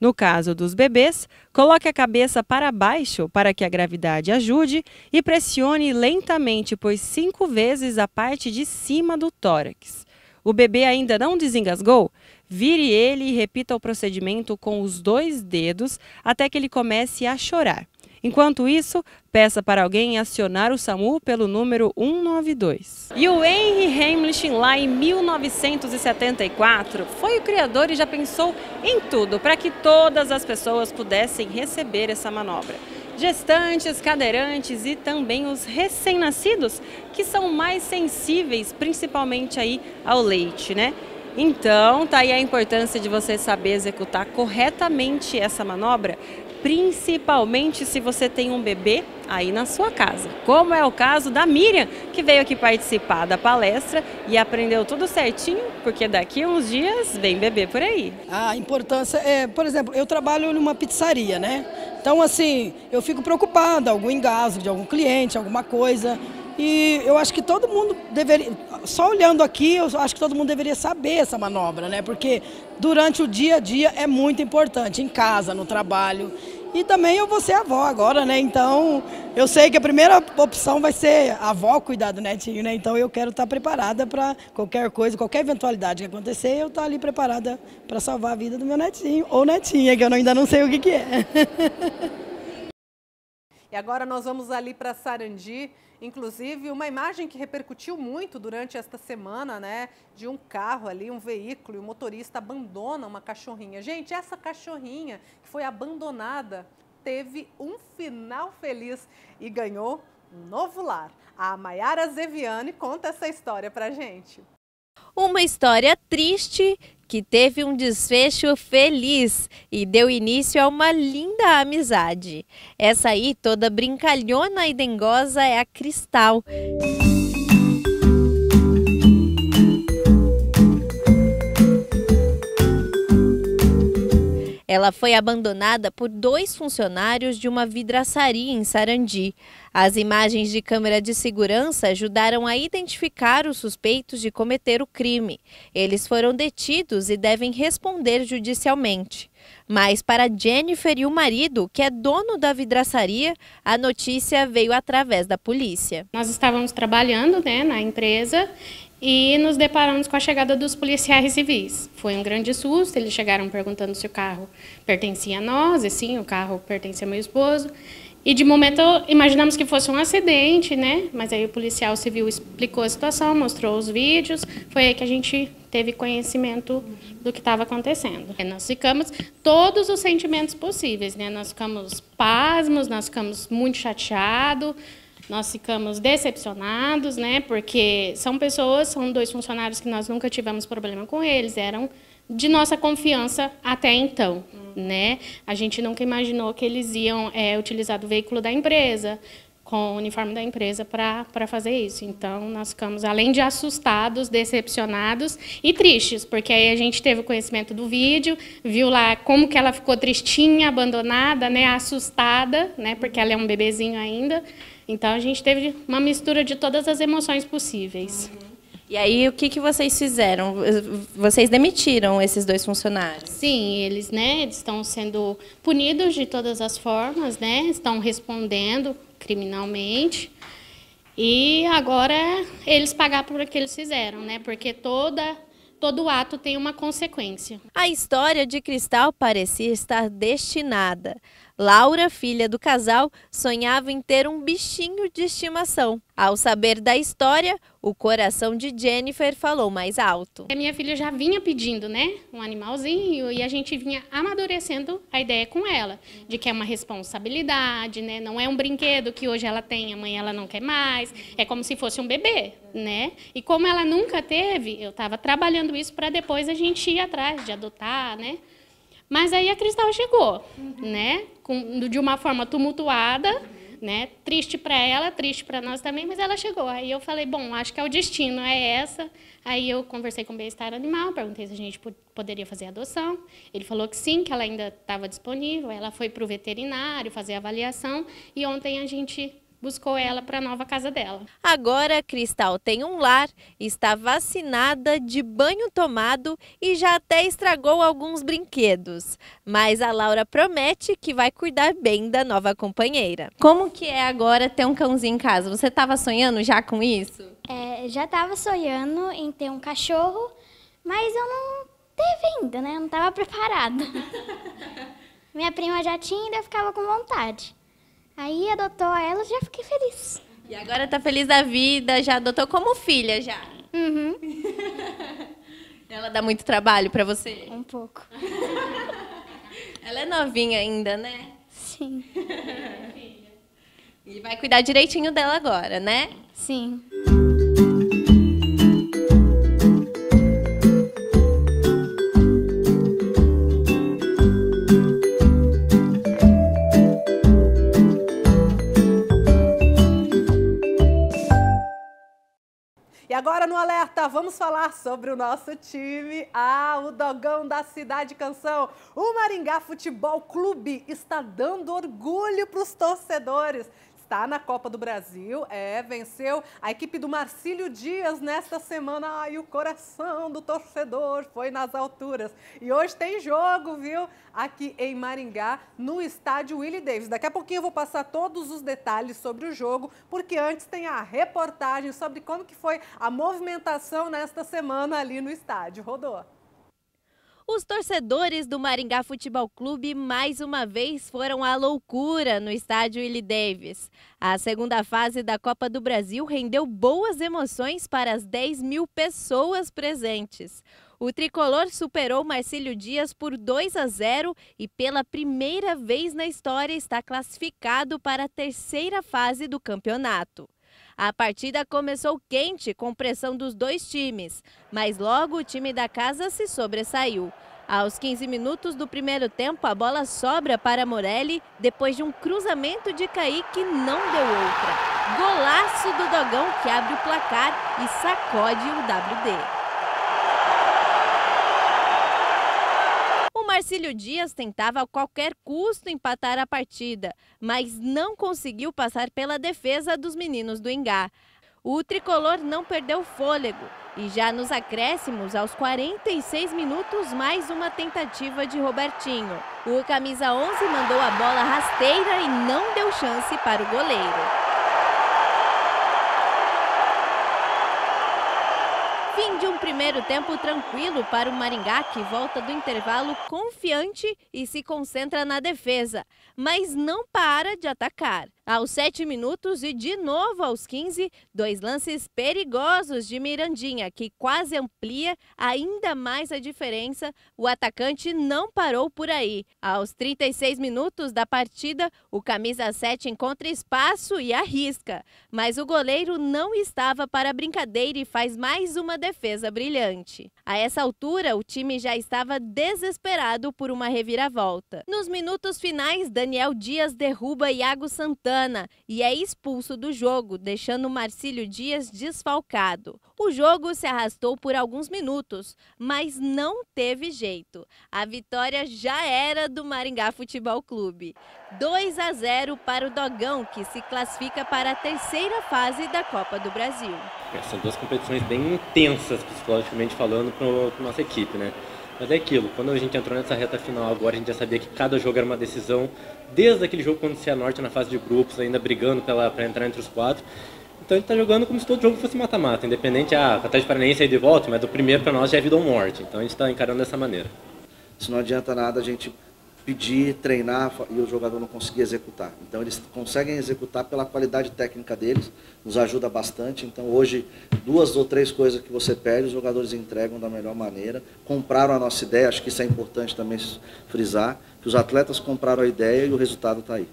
No caso dos bebês, coloque a cabeça para baixo para que a gravidade ajude e pressione lentamente por cinco vezes a parte de cima do tórax. O bebê ainda não desengasgou? Vire ele e repita o procedimento com os dois dedos até que ele comece a chorar. Enquanto isso, peça para alguém acionar o SAMU pelo número 192. E o Henry Heimlich, lá em 1974, foi o criador e já pensou em tudo para que todas as pessoas pudessem receber essa manobra gestantes, cadeirantes e também os recém-nascidos, que são mais sensíveis, principalmente aí ao leite, né? Então, tá aí a importância de você saber executar corretamente essa manobra principalmente se você tem um bebê aí na sua casa, como é o caso da Miriam, que veio aqui participar da palestra e aprendeu tudo certinho, porque daqui a uns dias vem bebê por aí. A importância é, por exemplo, eu trabalho numa pizzaria, né? Então, assim, eu fico preocupada, algum engasgo de algum cliente, alguma coisa. E eu acho que todo mundo deveria, só olhando aqui, eu acho que todo mundo deveria saber essa manobra, né? Porque durante o dia a dia é muito importante, em casa, no trabalho. E também eu vou ser avó agora, né? Então, eu sei que a primeira opção vai ser avó cuidar do netinho, né? Então, eu quero estar preparada para qualquer coisa, qualquer eventualidade que acontecer, eu estar ali preparada para salvar a vida do meu netinho ou netinha, que eu ainda não sei o que, que é. E agora nós vamos ali para Sarandi. Inclusive, uma imagem que repercutiu muito durante esta semana, né? De um carro ali, um veículo, e o motorista abandona uma cachorrinha. Gente, essa cachorrinha que foi abandonada teve um final feliz e ganhou um novo lar. A Maiara Zeviane conta essa história pra gente. Uma história triste que teve um desfecho feliz e deu início a uma linda amizade. Essa aí, toda brincalhona e dengosa, é a Cristal. Ela foi abandonada por dois funcionários de uma vidraçaria em Sarandi. As imagens de câmera de segurança ajudaram a identificar os suspeitos de cometer o crime. Eles foram detidos e devem responder judicialmente. Mas para Jennifer e o marido, que é dono da vidraçaria, a notícia veio através da polícia. Nós estávamos trabalhando né, na empresa e nos deparamos com a chegada dos policiais civis. Foi um grande susto, eles chegaram perguntando se o carro pertencia a nós, e sim, o carro pertence ao meu esposo. E de momento imaginamos que fosse um acidente, né? Mas aí o policial civil explicou a situação, mostrou os vídeos, foi aí que a gente teve conhecimento do que estava acontecendo. E é, nós ficamos todos os sentimentos possíveis, né? Nós ficamos pasmos, nós ficamos muito chateados, nós ficamos decepcionados, né? Porque são pessoas, são dois funcionários que nós nunca tivemos problema com eles, eram de nossa confiança até então, hum. né? A gente nunca imaginou que eles iam é, utilizar do veículo da empresa, com o uniforme da empresa para fazer isso. Então, nós ficamos, além de assustados, decepcionados e tristes, porque aí a gente teve o conhecimento do vídeo, viu lá como que ela ficou tristinha, abandonada, né, assustada, né, porque ela é um bebezinho ainda. Então, a gente teve uma mistura de todas as emoções possíveis. Uhum. E aí, o que, que vocês fizeram? Vocês demitiram esses dois funcionários? Sim, eles né, estão sendo punidos de todas as formas, né, estão respondendo criminalmente. E agora eles pagar por o que eles fizeram, né? Porque toda todo ato tem uma consequência. A história de Cristal parecia estar destinada. Laura, filha do casal, sonhava em ter um bichinho de estimação. Ao saber da história, o coração de Jennifer falou mais alto. A minha filha já vinha pedindo, né, um animalzinho e a gente vinha amadurecendo a ideia com ela, de que é uma responsabilidade, né, não é um brinquedo que hoje ela tem, amanhã ela não quer mais, é como se fosse um bebê, né? E como ela nunca teve, eu estava trabalhando isso para depois a gente ir atrás de adotar, né? Mas aí a Cristal chegou, uhum. né? Com, de uma forma tumultuada, né? Triste para ela, triste para nós também, mas ela chegou. Aí eu falei, bom, acho que é o destino, é essa. Aí eu conversei com o bem-estar animal, perguntei se a gente poderia fazer adoção. Ele falou que sim, que ela ainda estava disponível. Ela foi para o veterinário fazer a avaliação e ontem a gente buscou ela para a nova casa dela. Agora, Cristal tem um lar, está vacinada, de banho tomado e já até estragou alguns brinquedos. Mas a Laura promete que vai cuidar bem da nova companheira. Como que é agora ter um cãozinho em casa? Você estava sonhando já com isso? É, já estava sonhando em ter um cachorro, mas eu não teve ainda, né? Eu não estava preparada. Minha prima já tinha e eu ficava com vontade. Aí adotou ela, já fiquei feliz. E agora tá feliz da vida, já adotou como filha já. Uhum. ela dá muito trabalho para você? Um pouco. ela é novinha ainda, né? Sim. E vai cuidar direitinho dela agora, né? Sim. Agora no Alerta, vamos falar sobre o nosso time. Ah, o Dogão da Cidade Canção. O Maringá Futebol Clube está dando orgulho para os torcedores está na Copa do Brasil. É, venceu a equipe do Marcílio Dias nesta semana. Ai, o coração do torcedor foi nas alturas. E hoje tem jogo, viu? Aqui em Maringá, no estádio Willie Davis. Daqui a pouquinho eu vou passar todos os detalhes sobre o jogo, porque antes tem a reportagem sobre como que foi a movimentação nesta semana ali no estádio. Rodou. Os torcedores do Maringá Futebol Clube mais uma vez foram à loucura no estádio Willie Davis. A segunda fase da Copa do Brasil rendeu boas emoções para as 10 mil pessoas presentes. O tricolor superou Marcílio Dias por 2 a 0 e pela primeira vez na história está classificado para a terceira fase do campeonato. A partida começou quente com pressão dos dois times, mas logo o time da casa se sobressaiu. Aos 15 minutos do primeiro tempo, a bola sobra para Morelli depois de um cruzamento de Kaique não deu outra. Golaço do Dogão que abre o placar e sacode o WD. Marcílio Dias tentava a qualquer custo empatar a partida, mas não conseguiu passar pela defesa dos meninos do Engá. O tricolor não perdeu fôlego e já nos acréscimos, aos 46 minutos, mais uma tentativa de Robertinho. O camisa 11 mandou a bola rasteira e não deu chance para o goleiro. de um primeiro tempo tranquilo para o Maringá, que volta do intervalo confiante e se concentra na defesa, mas não para de atacar aos 7 minutos e de novo aos 15, dois lances perigosos de Mirandinha, que quase amplia ainda mais a diferença. O atacante não parou por aí. Aos 36 minutos da partida, o camisa 7 encontra espaço e arrisca, mas o goleiro não estava para brincadeira e faz mais uma defesa brilhante. A essa altura, o time já estava desesperado por uma reviravolta. Nos minutos finais, Daniel Dias derruba Iago Santana e é expulso do jogo, deixando Marcílio Dias desfalcado. O jogo se arrastou por alguns minutos, mas não teve jeito. A vitória já era do Maringá Futebol Clube. 2 a 0 para o Dogão, que se classifica para a terceira fase da Copa do Brasil. São duas competições bem intensas, psicologicamente falando, para nossa equipe, né? Mas é aquilo, quando a gente entrou nessa reta final agora, a gente já sabia que cada jogo era uma decisão, desde aquele jogo contra o Norte na fase de grupos, ainda brigando para entrar entre os quatro. Então a gente está jogando como se todo jogo fosse mata-mata, independente, ah, Atlético Paranaense aí de volta, mas do primeiro para nós já é vida ou morte. Então a gente está encarando dessa maneira. Isso não adianta nada a gente pedir, treinar e o jogador não conseguir executar. Então eles conseguem executar pela qualidade técnica deles, nos ajuda bastante. Então hoje, duas ou três coisas que você pede, os jogadores entregam da melhor maneira. Compraram a nossa ideia, acho que isso é importante também frisar, que os atletas compraram a ideia e o resultado está aí.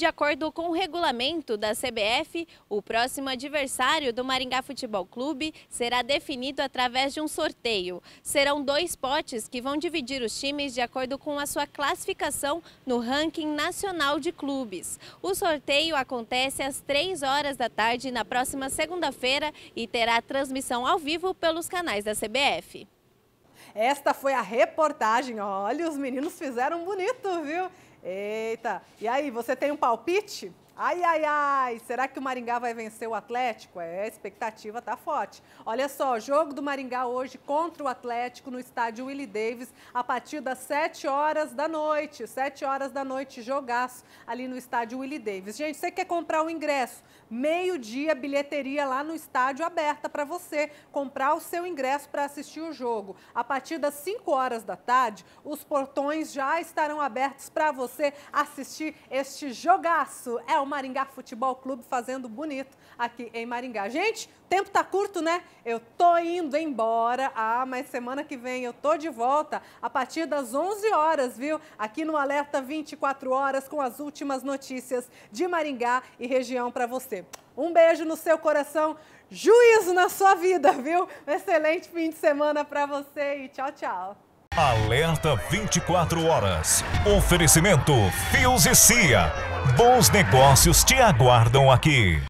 De acordo com o regulamento da CBF, o próximo adversário do Maringá Futebol Clube será definido através de um sorteio. Serão dois potes que vão dividir os times de acordo com a sua classificação no ranking nacional de clubes. O sorteio acontece às 3 horas da tarde na próxima segunda-feira e terá transmissão ao vivo pelos canais da CBF. Esta foi a reportagem. Olha, os meninos fizeram bonito, viu? Eita! E aí, você tem um palpite? Ai, ai, ai, será que o Maringá vai vencer o Atlético? É, a expectativa tá forte. Olha só, jogo do Maringá hoje contra o Atlético no estádio Willie Davis, a partir das 7 horas da noite. 7 horas da noite, jogaço ali no estádio Willie Davis. Gente, você quer comprar o ingresso? Meio-dia, bilheteria lá no estádio aberta para você comprar o seu ingresso para assistir o jogo. A partir das 5 horas da tarde, os portões já estarão abertos para você assistir este jogaço. É o Maringá Futebol Clube fazendo bonito aqui em Maringá. Gente, tempo tá curto, né? Eu tô indo embora. Ah, mas semana que vem eu tô de volta a partir das 11 horas, viu? Aqui no Alerta 24 horas com as últimas notícias de Maringá e região para você. Um beijo no seu coração, juízo na sua vida, viu? Um excelente fim de semana para você e tchau, tchau. Alerta 24 horas. Oferecimento Fios e Cia. Bons negócios te aguardam aqui.